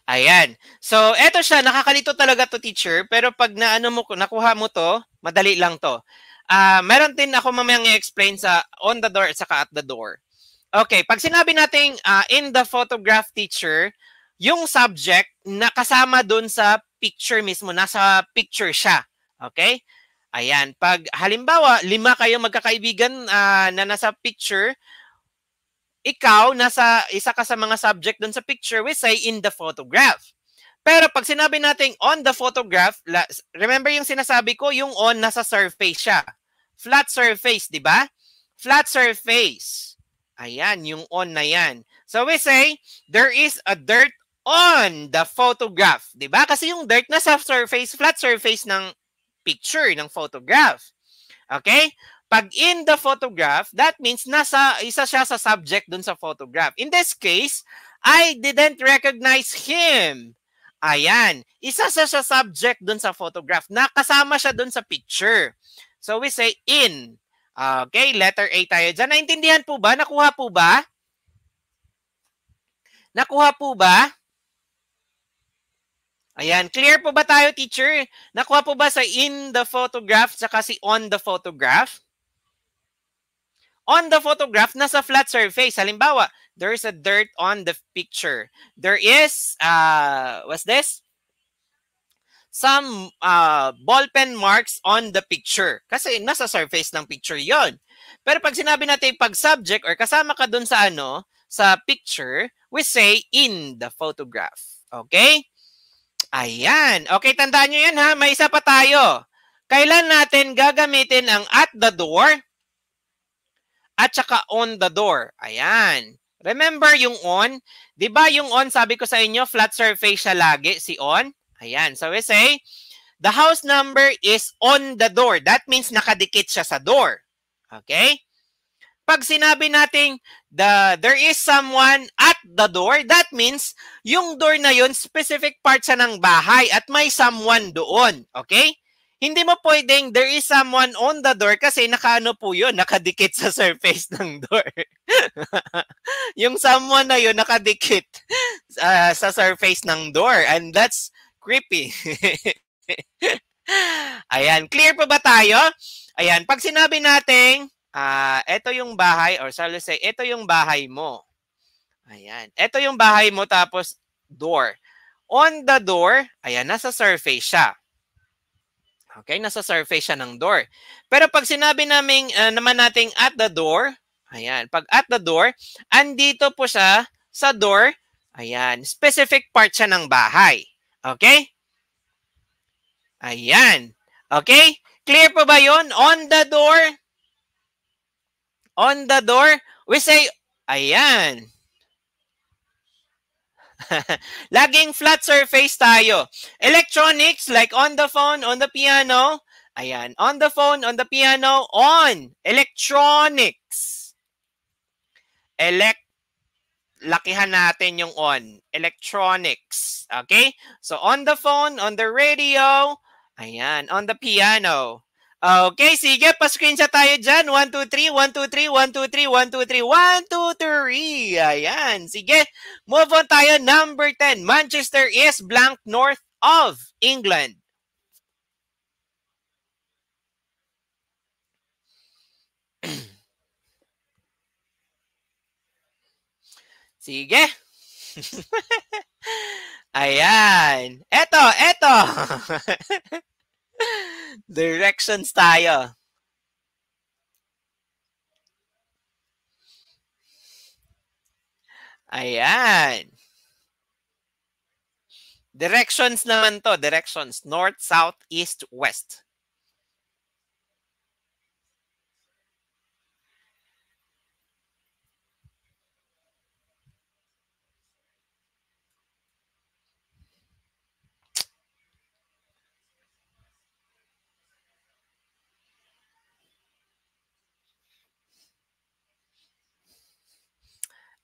Ayan. So, eto siya. Nakakalito talaga to teacher. Pero pag naano mo, nakuha mo to, madali lang to. Uh, meron din ako mamayang i-explain sa on the door at saka at the door. Okay, pag sinabi nating uh, in the photograph teacher, yung subject na kasama doon sa picture mismo, nasa picture siya. Okay? Ayan, pag halimbawa lima kayong magkakaibigan uh, na nasa picture, ikaw, nasa isa ka sa mga subject doon sa picture, we say in the photograph. Pero pag sinabi nating on the photograph, remember yung sinasabi ko, yung on nasa surface siya. Flat surface, di ba? Flat surface. Ayan, yung on na yan. So we say, there is a dirt on the photograph. Di ba? Kasi yung dirt nasa surface, flat surface ng picture, ng photograph. Okay? Pag in the photograph, that means nasa isa siya sa subject dun sa photograph. In this case, I didn't recognize him. Ayan, isa siya sa subject dun sa photograph. Nakasama siya dun sa picture. So we say in. Okay, letter A tayo dyan. Naintindihan po ba? Nakuha po ba? Nakuha po ba? Ayan, clear po ba tayo teacher? Nakuha po ba sa in the photograph saka si on the photograph? On the photograph, nasa flat surface. Halimbawa, there is a dirt on the picture. There is, uh, what's this? Some uh, ballpen marks on the picture. Kasi nasa surface ng picture yon. Pero pag sinabi natin pag subject or kasama ka dun sa ano, sa picture, we say in the photograph. Okay? Ayan. Okay, tandaan niyo yan ha. May isa pa tayo. Kailan natin gagamitin ang at the door at saka on the door. Ayan. Remember yung on? 'Di ba yung on sabi ko sa inyo flat surface siya lagi si on? Ayan. So we say the house number is on the door. That means nakadikit siya sa door. Okay? Pag sinabi nating the there is someone at the door, that means yung door na yun specific part siya ng bahay at may someone doon. Okay? hindi mo pwedeng there is someone on the door kasi nakaano po yun, nakadikit sa surface <laughs> ng door. yung someone na yun nakadikit uh, sa surface ng door and that's creepy. <laughs> Ayan, clear pa ba tayo? Ayan, pag sinabi nating uh, ah, ito yung bahay or so let's say ito yung bahay mo. Ayan, ito yung bahay mo tapos door. On the door, ayan, nasa surface siya. Okay, nasa surface siya ng door. Pero pag sinabi namin uh, ah, naman nating at the door, ayan, pag at the door, andito po siya sa door, ayan, specific part siya ng bahay. Okay? Ayan. Okay? Clear po ba yon? On the door? On the door? We say, ayan. <laughs> Laging flat surface tayo. Electronics, like on the phone, on the piano. Ayan, on the phone, on the piano, on. Electronics. Elect lakihan natin yung on. Electronics. Okay? So, on the phone, on the radio, ayan, on the piano. Okay, sige, pa-screenshot tayo dyan. 1, 2, 3, 1, 2, 3, 1, 2, 3, 1, 2, 3, 1, 2, 3. Ayan, sige. Move on tayo. Number 10, Manchester is blank north of England. <clears throat> sige. <laughs> Ayan. Eto, eto. <laughs> Directions tayo. Ayan. Directions naman to. Directions. North, south, east, west.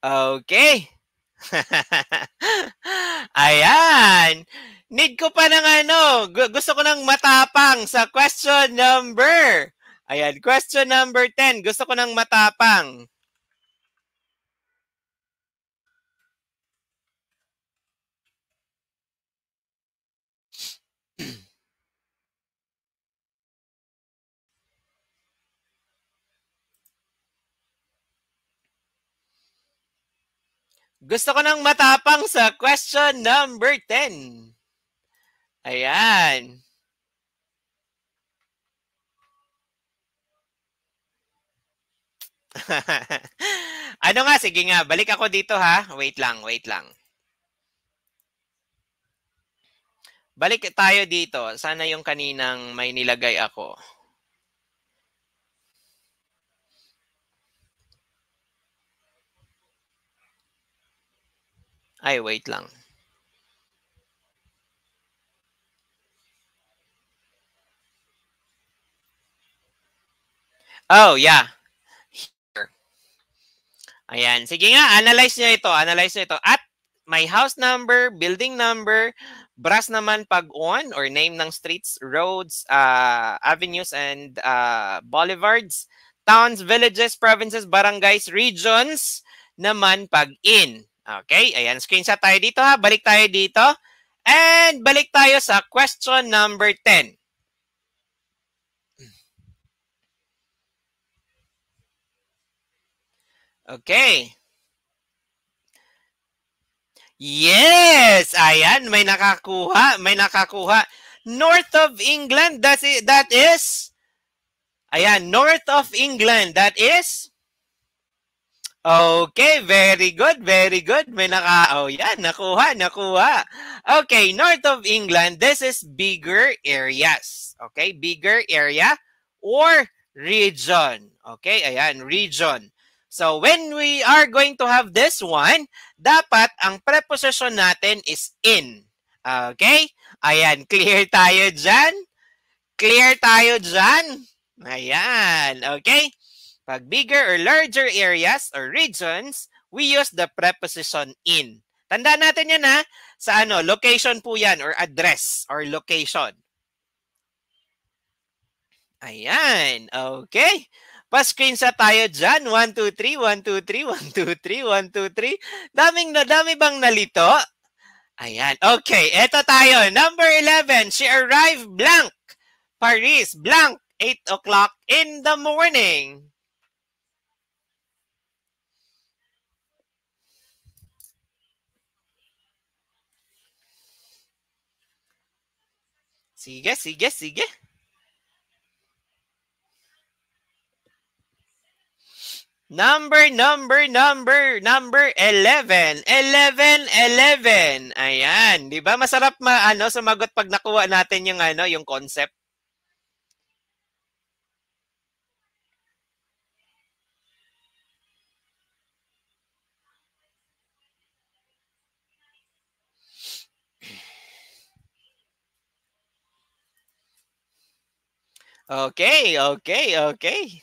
Okay. <laughs> Ayan. Need ko pa ng ano. Gusto ko ng matapang sa question number. Ayan, question number 10. Gusto ko ng matapang. Gusto ko nang matapang sa question number 10. Ayan. <laughs> ano nga, sige nga, balik ako dito ha. Wait lang, wait lang. Balik tayo dito. Sana yung kaninang may nilagay ako. Ay, wait lang. Oh, yeah. Here. Ayan. Sige nga, analyze nyo ito. Analyze nyo ito. At my house number, building number, brass naman pag on or name ng streets, roads, uh, avenues, and uh, boulevards, towns, villages, provinces, barangays, regions naman pag in. Okay, ayan. Screenshot tayo dito ha. Balik tayo dito. And balik tayo sa question number 10. Okay. Yes! Ayan, may nakakuha. May nakakuha. North of England, that is... Ayan, north of England, that is... Okay, very good, very good. May naka, oh yan, nakuha, nakuha. Okay, north of England, this is bigger areas. Okay, bigger area or region. Okay, ayan, region. So when we are going to have this one, dapat ang preposition natin is in. Okay, ayan, <laughs> clear tayo dyan? Clear tayo dyan? Ayan, okay. Pag bigger or larger areas or regions, we use the preposition in. Tanda natin yan ha, sa ano, location po yan or address or location. Ayan, okay. Pa-screenshot tayo dyan. 1, 2, 3, 1, 2, 3, 1, 2, 3, 1, 2, 3. Daming na, dami bang nalito? Ayan, okay. Ito tayo, number 11. She arrived blank. Paris, blank. 8 o'clock in the morning. Sige, sige, sige. Number, number, number, number 11. 11, 11. Ayan. Di ba? Masarap ma, ano, sumagot pag nakuha natin yung, ano, yung concept. Okay, okay, okay.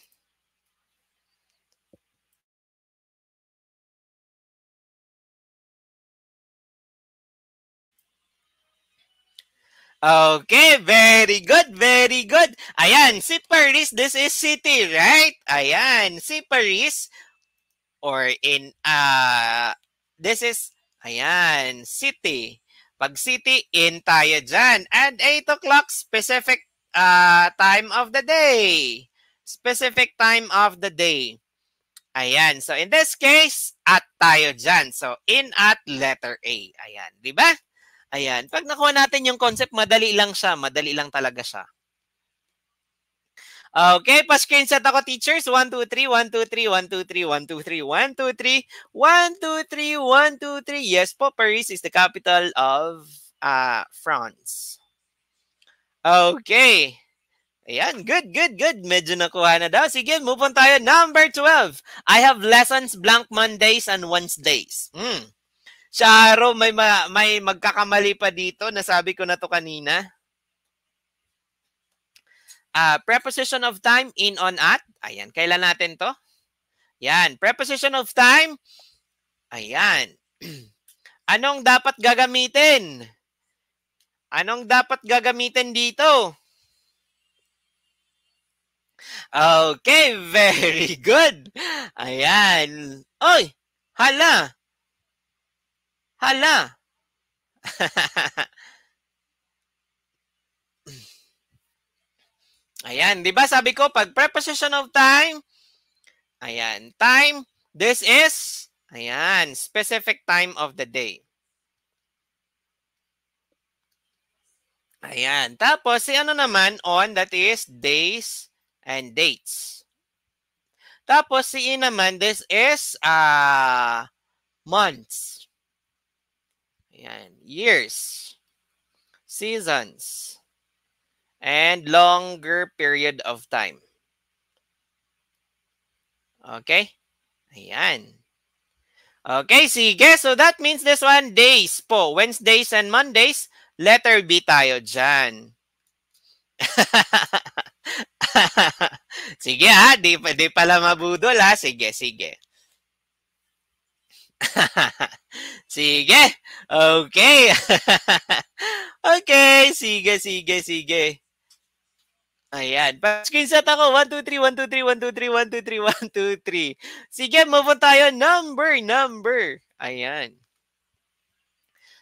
Okay, very good, very good. Ayan, si Paris, this is city, right? Ayan, si Paris, or in, uh, this is, ayan, city. Pag city, in tayo dyan. And 8 o'clock specific uh, time of the day. Specific time of the day. Ayan. So, in this case, at tayo dyan. So, in at letter A. Ayan. Di ba? Ayan. Pag nakuha natin yung concept, madali lang siya. Madali lang talaga siya. Okay, pa set ako teachers. 1, 2, 3, 1, 2, 3, 1, 2, 3, 1, 2, 3, 1, 2, 3, 1, 2, 3, 1, 2, 3. Yes po, Paris is the capital of uh, France. Okay. Ayan, good, good, good. Medyo nakuha na daw. Sige, move on tayo. Number 12. I have lessons blank Mondays and Wednesdays. Hmm. Charo, may, ma may magkakamali pa dito. Nasabi ko na to kanina. Uh, preposition of time, in, on, at. Ayan, kailan natin to? Ayan, preposition of time. Ayan. <clears throat> Anong dapat gagamitin? Anong dapat gagamitin dito? Okay, very good. Ayan. Oy, hala. Hala. <laughs> Ayan, 'di ba sabi ko pag preposition of time, ayan, time, this is ayan, specific time of the day. Ayan. Tapos, si eh, ano naman, on, that is days and dates. Tapos, si in naman, this is uh, months. Ayan. Years. Seasons. And longer period of time. Okay? Ayan. Okay, sige. So that means this one, days po. Wednesdays and Mondays. Letter B tayo dyan. <laughs> sige ha, ah, di, di pala mabudol ha. Ah. Sige, sige. <laughs> sige. Okay. <laughs> okay, sige, sige, sige. Ayan. Pa-screenshot ako. 1, 2, 3, 1, 2, 3, 1, 2, 3, 1, 2, 3, 1, 2, 3. Sige, move on tayo. Number, number. Ayan.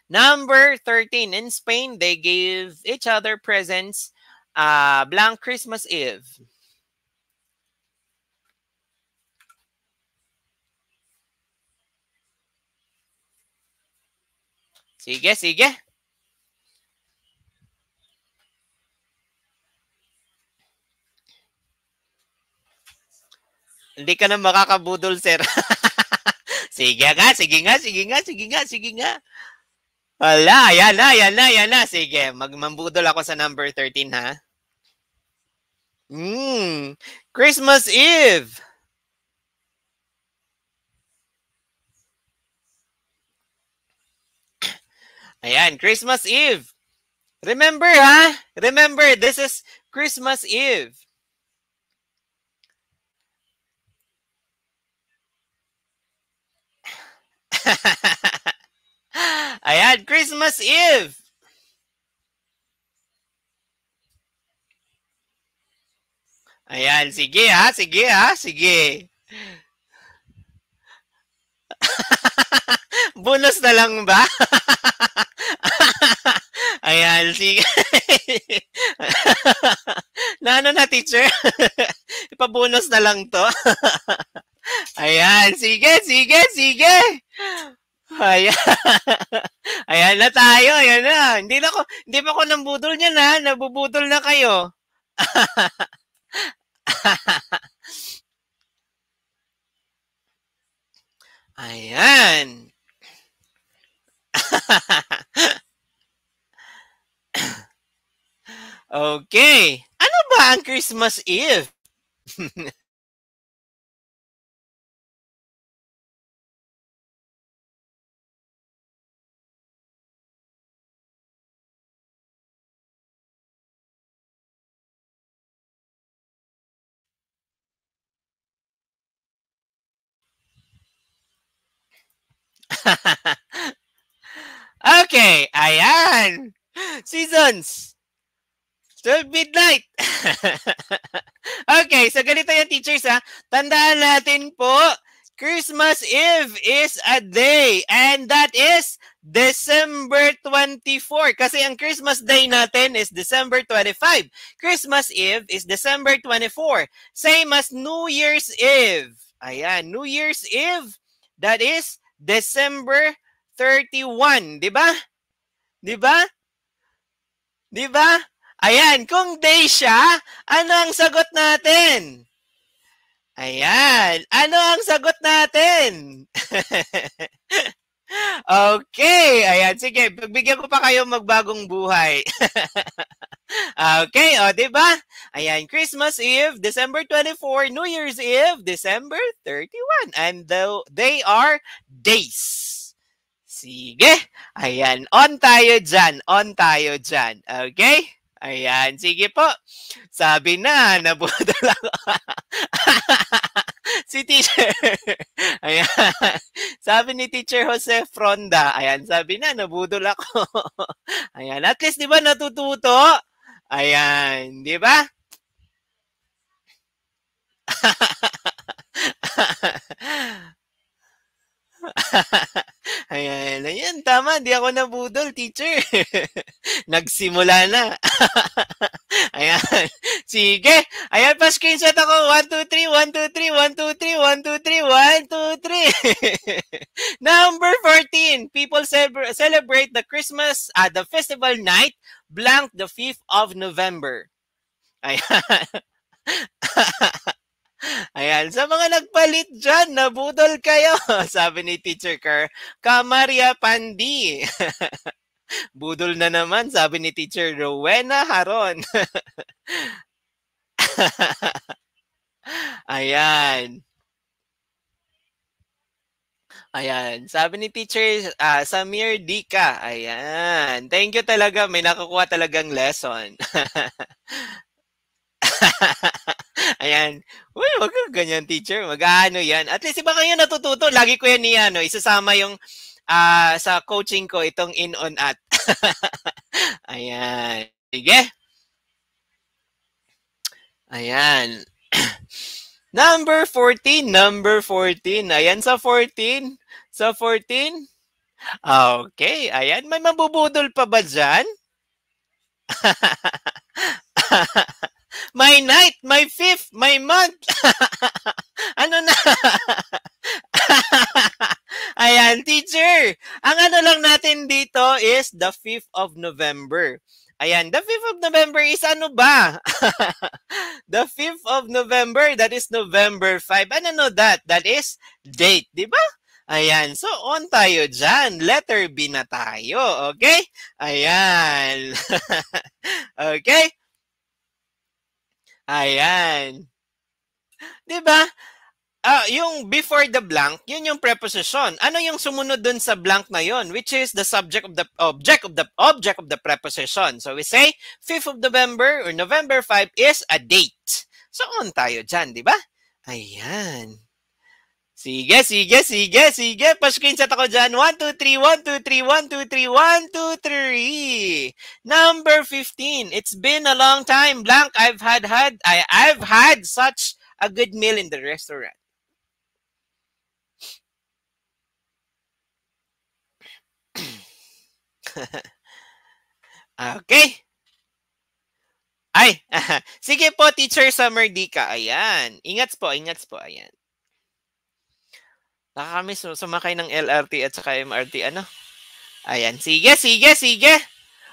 Number 13, in Spain, they give each other presents uh, blank Christmas Eve. Sige, sige. Hindi ka na makakabudol, sir. <laughs> sige nga, sige nga, sige nga, sige nga, sige nga. Wala, yan na, yan na, yan na. Sige, magmambudol ako sa number 13 ha. Mm, Christmas Eve. Ayan, Christmas Eve. Remember ha? Remember, this is Christmas Eve. <laughs> Ayan, Christmas Eve! Ayan, sige ha, sige ha, sige. <laughs> Bonus na lang ba? <laughs> Ayan, sige. <laughs> na ano na, teacher? Ipabonus na lang to. Ayan, sige, sige, sige. Ayan. <laughs> Ayan na tayo. Ayan na. Hindi na ko, hindi pa ko nang budol niya na. Nabubudol na kayo. <laughs> Ayan. <laughs> okay. Ano ba ang Christmas Eve? <laughs> okay, ayan. Seasons. 12 midnight. <laughs> okay, so ganito yung teachers ha. Tandaan natin po, Christmas Eve is a day and that is December 24. Kasi ang Christmas Day natin is December 25. Christmas Eve is December 24. Same as New Year's Eve. Ayan, New Year's Eve, that is December 31, di ba? Di ba? Di ba? Ayan, kung day siya, ano ang sagot natin? Ayan, ano ang sagot natin? <laughs> Okay, ayan. Sige, pagbigyan ko pa kayo magbagong buhay. <laughs> okay, o, oh, di ba? Ayan, Christmas Eve, December 24, New Year's Eve, December 31. And the, they are days. Sige, ayan. On tayo dyan. On tayo dyan. Okay? Ayan, sige po. Sabi na, <laughs> nabudol ako. si teacher. <laughs> Ayan. Sabi ni teacher Jose Fronda. Ayan, sabi na, nabudol ako. <laughs> Ayan, at least di ba natututo? Ayan, di ba? Ha Ayan, ayan, tama, di ako nabudol, teacher. <laughs> Nagsimula na. <laughs> ayan, sige. Ayan, pa-screenshot ako. 1, 2, 3, 1, 2, 3, 1, 2, 3, 1, 2, 3, 1, 2, 3. Number 14, people celebrate the Christmas, uh, the festival night, blank the 5th of November. Ayan. <laughs> Ayan, sa mga nagpalit dyan, nabudol kayo, <laughs> sabi ni Teacher Kerr, Kamaria Pandi. <laughs> budol na naman, sabi ni Teacher Rowena Haron. <laughs> Ayan. Ayan. Sabi ni teacher uh, Samir Dika. Ayan. Thank you talaga. May nakukuha talagang lesson. Ayan. Uy, wag ka ganyan, teacher. Mag-ano yan. At least, iba kayo natututo. Lagi ko yan niya, no? Isasama yung uh, sa coaching ko itong in-on at. <laughs> Ayan. Sige. Ayan. <clears throat> Number 14, number 14. Ayan sa 14. Sa 14. Okay, ayan. May mabubudol pa ba dyan? <laughs> my night, my fifth, my month. <laughs> ano na? <laughs> Ayan, teacher. Ang ano lang natin dito is the 5th of November. Ayan, the 5th of November is ano ba? <laughs> the 5th of November, that is November 5. Ano no that? That is date, di ba? Ayan. So, on tayo dyan. Letter B na tayo. Okay? Ayan. okay? Ayan. 'Di ba? Uh, yung before the blank, yun yung preposition. Ano yung sumunod dun sa blank na yun? Which is the subject of the object of the object of the preposition. So we say 5th of November or November 5 is a date. So on tayo dyan, di ba? Ayan. Sige, sige, sige, sige. Pa-screenshot ako dyan. 1, 2, 3, 1, 2, 3, 1, 2, 3, 1, 2, 3. Number 15. It's been a long time, blank. I've had, had, I, I've had such a good meal in the restaurant. <coughs> okay. Ay, <laughs> sige po, Teacher Summer Dika. Ayan. Ingat po, ingat po. Ayan. Nakakamiss sumakay ng LRT at saka MRT. Ano? Ayan. Sige, sige, sige.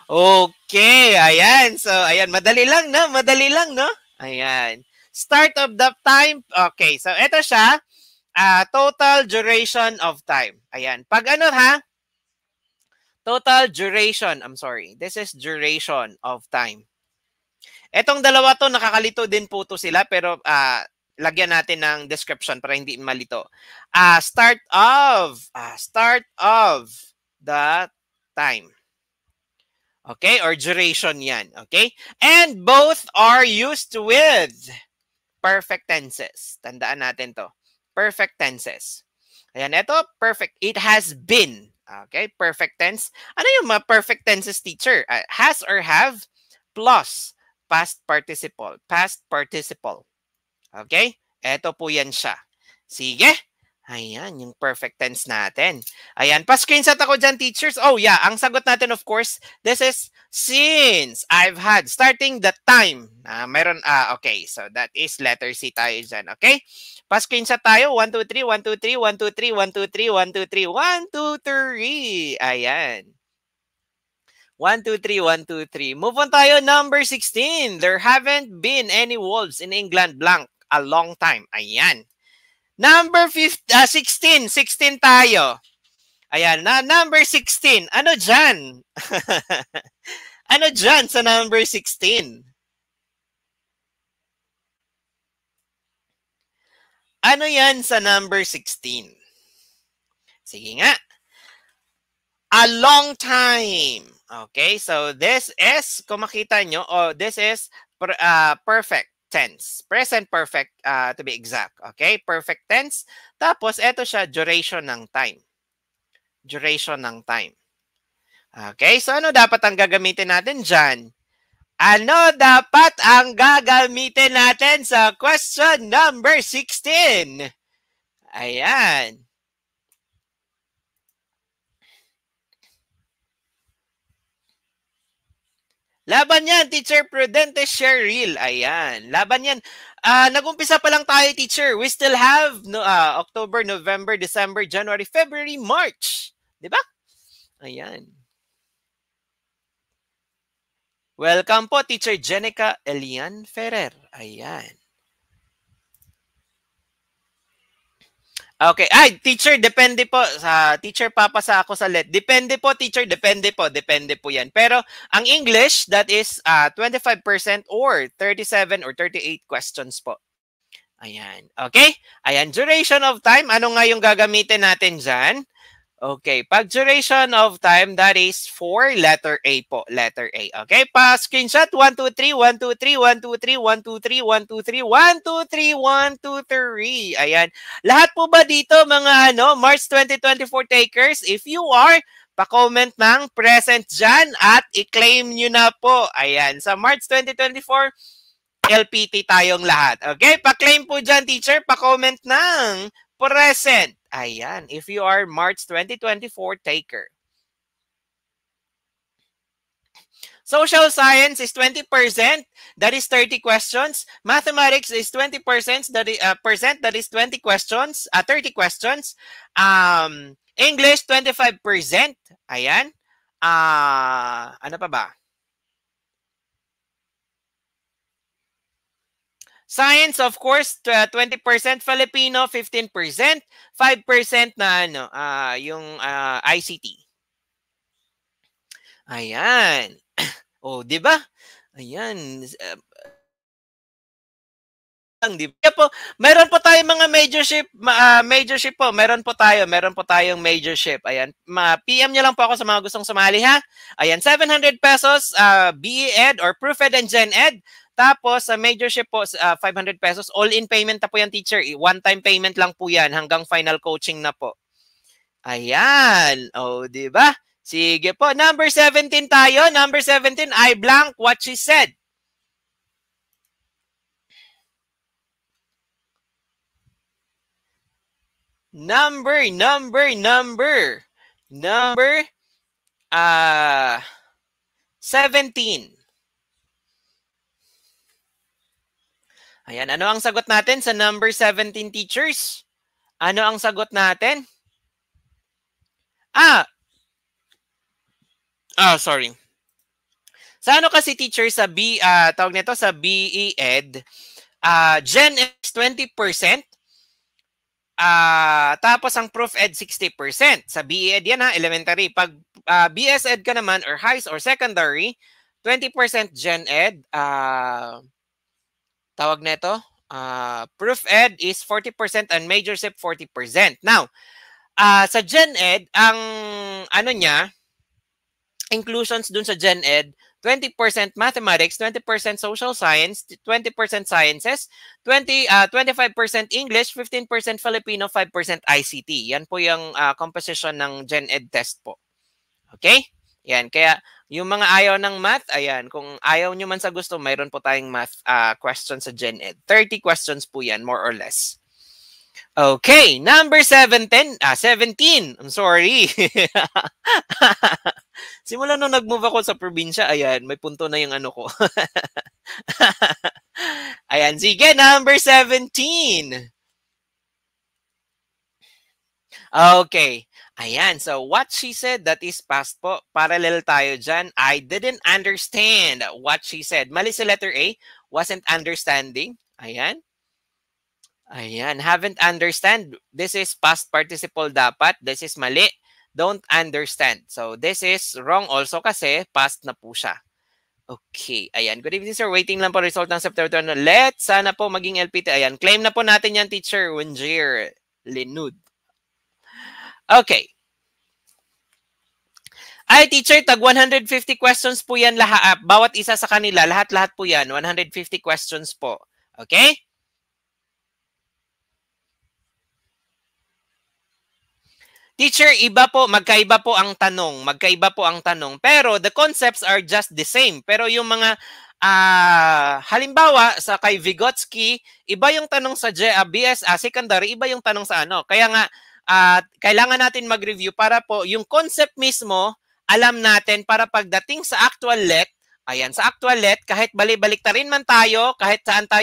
Okay. Ayan. So, ayan. Madali lang, no? Madali lang, no? Ayan. Start of the time. Okay. So, ito siya. Uh, total duration of time. Ayan. Pag ano, ha? Total duration. I'm sorry. This is duration of time. Etong dalawa to, nakakalito din po to sila, pero uh, lagyan natin ng description para hindi malito. Uh, start of, uh, start of the time. Okay? Or duration yan. Okay? And both are used with perfect tenses. Tandaan natin to. Perfect tenses. Ayan, ito, perfect. It has been. Okay, perfect tense. Ano yung mga perfect tenses, teacher? Uh, has or have plus past participle. Past participle. Okay? Eto po yan siya. Sige? Ayan, yung perfect tense natin. Ayan, pa-screenshot ako dyan, teachers. Oh, yeah. Ang sagot natin, of course, this is since I've had, starting the time. Uh, meron, ah, uh, okay. So, that is letter C tayo dyan, okay? Pa-screenshot tayo. 1, 2, 3, 1, 2, 3, 1, 2, 3, 1, 2, 3, 1, 2, 3, 1, 2, 3. Ayan. 1, 2, 3, 1, 2, 3. Move on tayo, number 16. There haven't been any wolves in England, blank a long time. Ayan. Number 15, uh, 16. 16 tayo. Ayan, na number 16. Ano dyan? <laughs> ano dyan sa number 16? Ano yan sa number 16? Sige nga. A long time. Okay, so this is, kung makita nyo, oh, this is per, uh, perfect tense. Present perfect uh, to be exact. Okay? Perfect tense. Tapos, ito siya, duration ng time. Duration ng time. Okay? So, ano dapat ang gagamitin natin dyan? Ano dapat ang gagamitin natin sa question number 16? Ayan. Laban yan, Teacher Prudente Cheryl. Ayan, laban yan. Uh, nagumpisa pa lang tayo, Teacher. We still have no, uh, October, November, December, January, February, March. Di ba? Ayan. Welcome po, Teacher Jenica Elian Ferrer. Ayan. Okay. Ay, teacher, depende po. Sa teacher, papasa ako sa let. Depende po, teacher. Depende po. Depende po yan. Pero ang English, that is uh, ah, 25% or 37 or 38 questions po. Ayan. Okay? Ayan. Duration of time. Ano nga yung gagamitin natin dyan? Okay, pag duration of time, that is for letter A po, letter A. Okay, pa screenshot, 1, 2, 3, 1, 2, 3, 1, 2, 3, 1, 2, 3, 1, 2, 3, 1, 2, 3, 1, 2, 3. Ayan. Lahat po ba dito mga ano, March 2024 takers? If you are, pa-comment ng present dyan at i-claim nyo na po. Ayan, sa March 2024, LPT tayong lahat. Okay, pa-claim po dyan teacher, pa-comment ng present. Ayan. If you are March 2024 taker. Social science is 20%, that is 30 questions. Mathematics is 20%, that is, uh, percent, that is 20 questions, uh, 30 questions. Um, English, 25%. Ayan. Uh, ano pa ba? Science, of course, 20%. Ah, Filipino, 15%. 5% na ano, uh, yung uh, ah, ICT. Ayan. O, <clears throat> oh, di ba? Ayan lang, di ba? Po, meron po tayong mga majorship, uh, majorship po, meron po tayo, meron po tayong majorship. Ayan, ma PM niyo lang po ako sa mga gustong sumali ha. Ayan, 700 pesos, uh, ah, BE Ed or Proof Ed and Gen Ed. Tapos sa uh, majorship po, uh, ah, 500 pesos, all-in payment na po yan teacher. One-time payment lang po yan hanggang final coaching na po. Ayan, oh, di ba? Sige po, number 17 tayo. Number 17, I blank what she said. Number, number, number. Number uh ah, 17. Ayan, ano ang sagot natin sa number 17 teachers? Ano ang sagot natin? Ah. Ah, sorry. Sa ano kasi teacher sa B uh, tawag nito sa BE Ed, uh, Gen X 20%, Uh, tapos ang proof ed 60%. Sa BE ed yan ha, elementary. Pag uh, ah, BS ed ka naman or high or secondary, 20% gen ed. Uh, tawag na ito. Uh, proof ed is 40% and majorship 40%. Now, uh, sa gen ed, ang ano niya, inclusions dun sa gen ed, 20% mathematics, 20% social science, 20% sciences, 20 uh, 25% English, 15% Filipino, 5% ICT. Yan po yung uh, composition ng Gen Ed test po. Okay? Yan, kaya yung mga ayaw ng math, ayan, kung ayaw nyo man sa gusto, mayroon po tayong math uh, questions sa Gen Ed. 30 questions po yan, more or less. Okay, number 17, ah, 17, I'm sorry. <laughs> Simula nung nag-move ako sa probinsya, ayan, may punto na yung ano ko. <laughs> ayan, sige, number 17. Okay. Ayan, so what she said, that is past po. Parallel tayo dyan. I didn't understand what she said. Mali sa letter A, wasn't understanding. Ayan. Ayan, haven't understand. This is past participle dapat. This is mali don't understand. So this is wrong also kasi past na po siya. Okay, ayan. Good evening, sir. Waiting lang po result ng September 20. Let, sana po maging LPT. Ayan, claim na po natin yan, teacher. Wenjir Linud. Okay. Ay, teacher, tag 150 questions po yan lahat. Bawat isa sa kanila, lahat-lahat po yan. 150 questions po. Okay? Teacher, iba po, magkaiba po ang tanong, magkaiba po ang tanong. Pero the concepts are just the same. Pero yung mga uh, halimbawa sa kay Vygotsky, iba yung tanong sa JBS ah, uh, ah, secondary, iba yung tanong sa ano. Kaya nga uh, kailangan natin mag-review para po yung concept mismo alam natin para pagdating sa actual let, ayan, sa actual let, kahit balik-balik ta rin man tayo, kahit saan tayo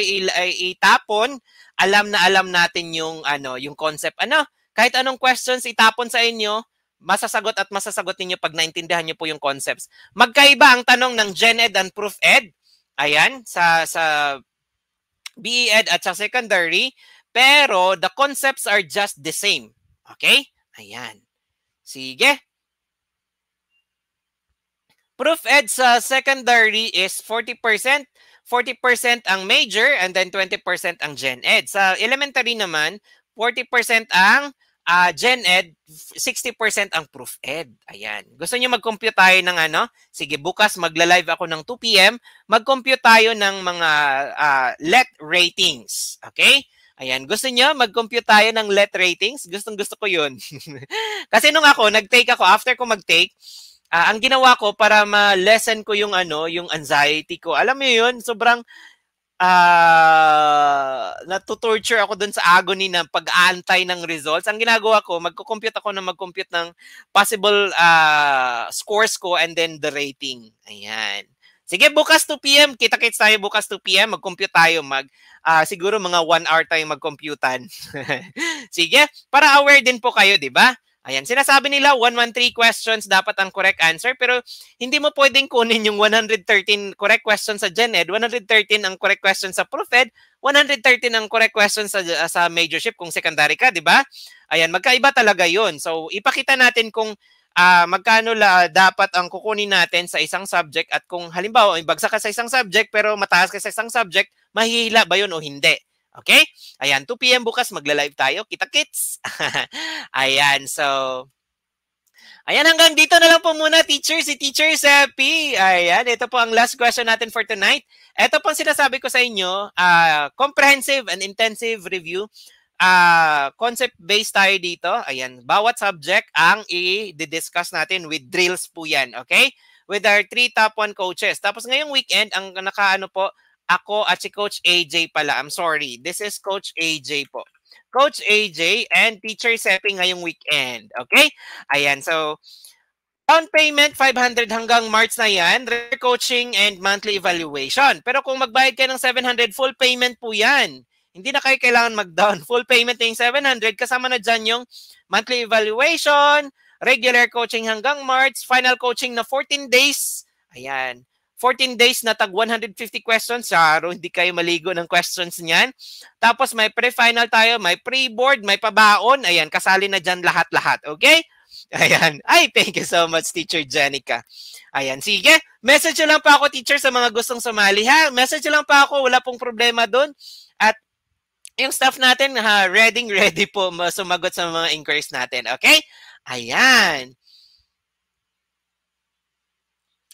itapon, alam na alam natin yung ano, yung concept ano kahit anong questions itapon sa inyo, masasagot at masasagot ninyo pag naintindihan niyo po yung concepts. Magkaiba ang tanong ng Gen Ed and Proof Ed. Ayan, sa sa BE Ed at sa secondary, pero the concepts are just the same. Okay? Ayan. Sige. Proof Ed sa secondary is 40%. 40% ang major and then 20% ang gen ed. Sa elementary naman, 40% ang uh, Gen Ed, 60% ang Proof Ed. Ayan. Gusto niyo mag-compute tayo ng ano? Sige, bukas magla-live ako ng 2 p.m. Mag-compute tayo ng mga uh, let ratings. Okay? Ayan, gusto niyo mag-compute tayo ng let ratings? Gustong gusto ko 'yun. <laughs> Kasi nung ako, nag-take ako after ko mag-take, uh, ang ginawa ko para ma-lessen ko yung ano, yung anxiety ko. Alam mo 'yun, sobrang uh, natutorture ako dun sa agony ng pag-aantay ng results. Ang ginagawa ko, magko-compute ako ng mag-compute ng possible uh, scores ko and then the rating. Ayan. Sige, bukas 2 p.m. Kita-kits tayo bukas 2 p.m. Mag-compute tayo. Mag, uh, siguro mga 1 hour tayo mag <laughs> Sige, para aware din po kayo, di ba? Ayan, sinasabi nila 113 questions dapat ang correct answer pero hindi mo pwedeng kunin yung 113 correct questions sa GenEd, 113 ang correct questions sa Profed, 113 ang correct questions sa ah, sa majorship kung secondary ka, di ba? Ayan, magkaiba talaga 'yon. So ipakita natin kung uh, magkano la dapat ang kukunin natin sa isang subject at kung halimbawa bagsak ka sa isang subject pero mataas ka sa isang subject, mahihila ba 'yon o hindi? Okay? Ayan, 2 p.m. bukas magla-live tayo. Kita-kits! <laughs> ayan, so... Ayan, hanggang dito na lang po muna, teacher. Si Teacher Seppi. Ayan, ito po ang last question natin for tonight. Ito po ang sinasabi ko sa inyo, uh, comprehensive and intensive review. Uh, concept-based tayo dito. Ayan, bawat subject ang i-discuss natin with drills po yan, okay? With our three top one coaches. Tapos ngayong weekend, ang naka-ano po, ako at si Coach AJ pala. I'm sorry. This is Coach AJ po. Coach AJ and Teacher Sepi ngayong weekend. Okay? Ayan. So, down payment 500 hanggang March na yan, coaching and monthly evaluation. Pero kung magbayad kayo ng 700, full payment po yan. Hindi na kayo kailangan mag-down. <laughs> Full payment na yung 700, kasama na dyan yung monthly evaluation, regular coaching hanggang March, final coaching na 14 days. Ayan. 14 days na tag 150 questions. Saro, hindi kayo maligo ng questions niyan. Tapos may pre-final tayo, may pre-board, may pabaon. Ayan, kasali na dyan lahat-lahat. Okay? <laughs> Ayan. Ay, thank you so much, Teacher Jenica. Ayan, sige. Message lang pa ako, teacher, sa mga gustong sumali, ha? Message lang pa ako, wala pong problema doon. At yung staff natin, ha, ready, ready po sumagot sa mga inquiries natin, okay? Ayan.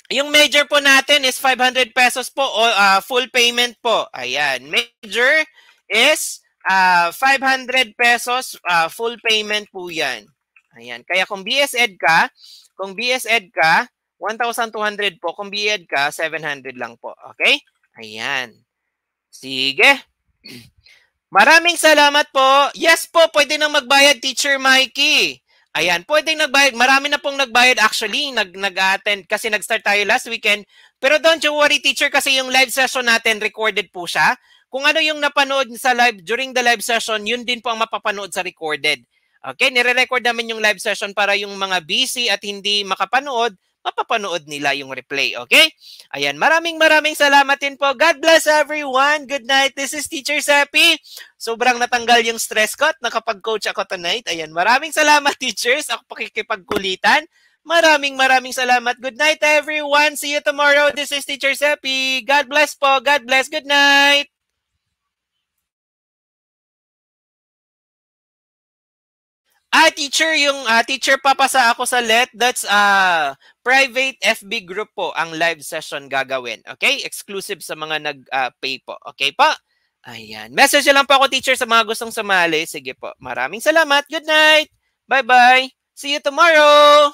Yung major po natin is 500 pesos po, uh, full payment po. Ayan. Major is uh, ah, 500 pesos, uh, full payment po yan. Ayan. Kaya kung BS Ed ka, kung BS Ed ka, 1,200 po. Kung BEd ka, 700 lang po. Okay? Ayan. Sige. <clears throat> Maraming salamat po. Yes po, pwede nang magbayad, Teacher Mikey. Ayan, pwedeng nagbayad. Marami na pong nagbayad actually, nag nag-attend kasi nag-start tayo last weekend. Pero don't you worry teacher kasi yung live session natin recorded po siya. Kung ano yung napanood sa live during the live session, yun din po ang mapapanood sa recorded. Okay, nire-record namin yung live session para yung mga busy at hindi makapanood mapapanood nila yung replay, okay? Ayan, maraming maraming salamat din po. God bless everyone. Good night. This is Teacher Seppi. Sobrang natanggal yung stress ko at nakapag-coach ako tonight. Ayan, maraming salamat <laughs> teachers. Ako pakikipagkulitan. Maraming maraming salamat. Good night everyone. See you tomorrow. This is Teacher Seppi. God bless po. God bless. Good night. Ah, teacher, yung uh, teacher papasa ako sa let. That's uh, private FB group po ang live session gagawin. Okay? Exclusive sa mga nag-pay ah, uh, po. Okay po? Ayan. Message lang po ako teacher sa mga gustong sumali. Sige po. Maraming salamat. Good night. Bye-bye. See you tomorrow.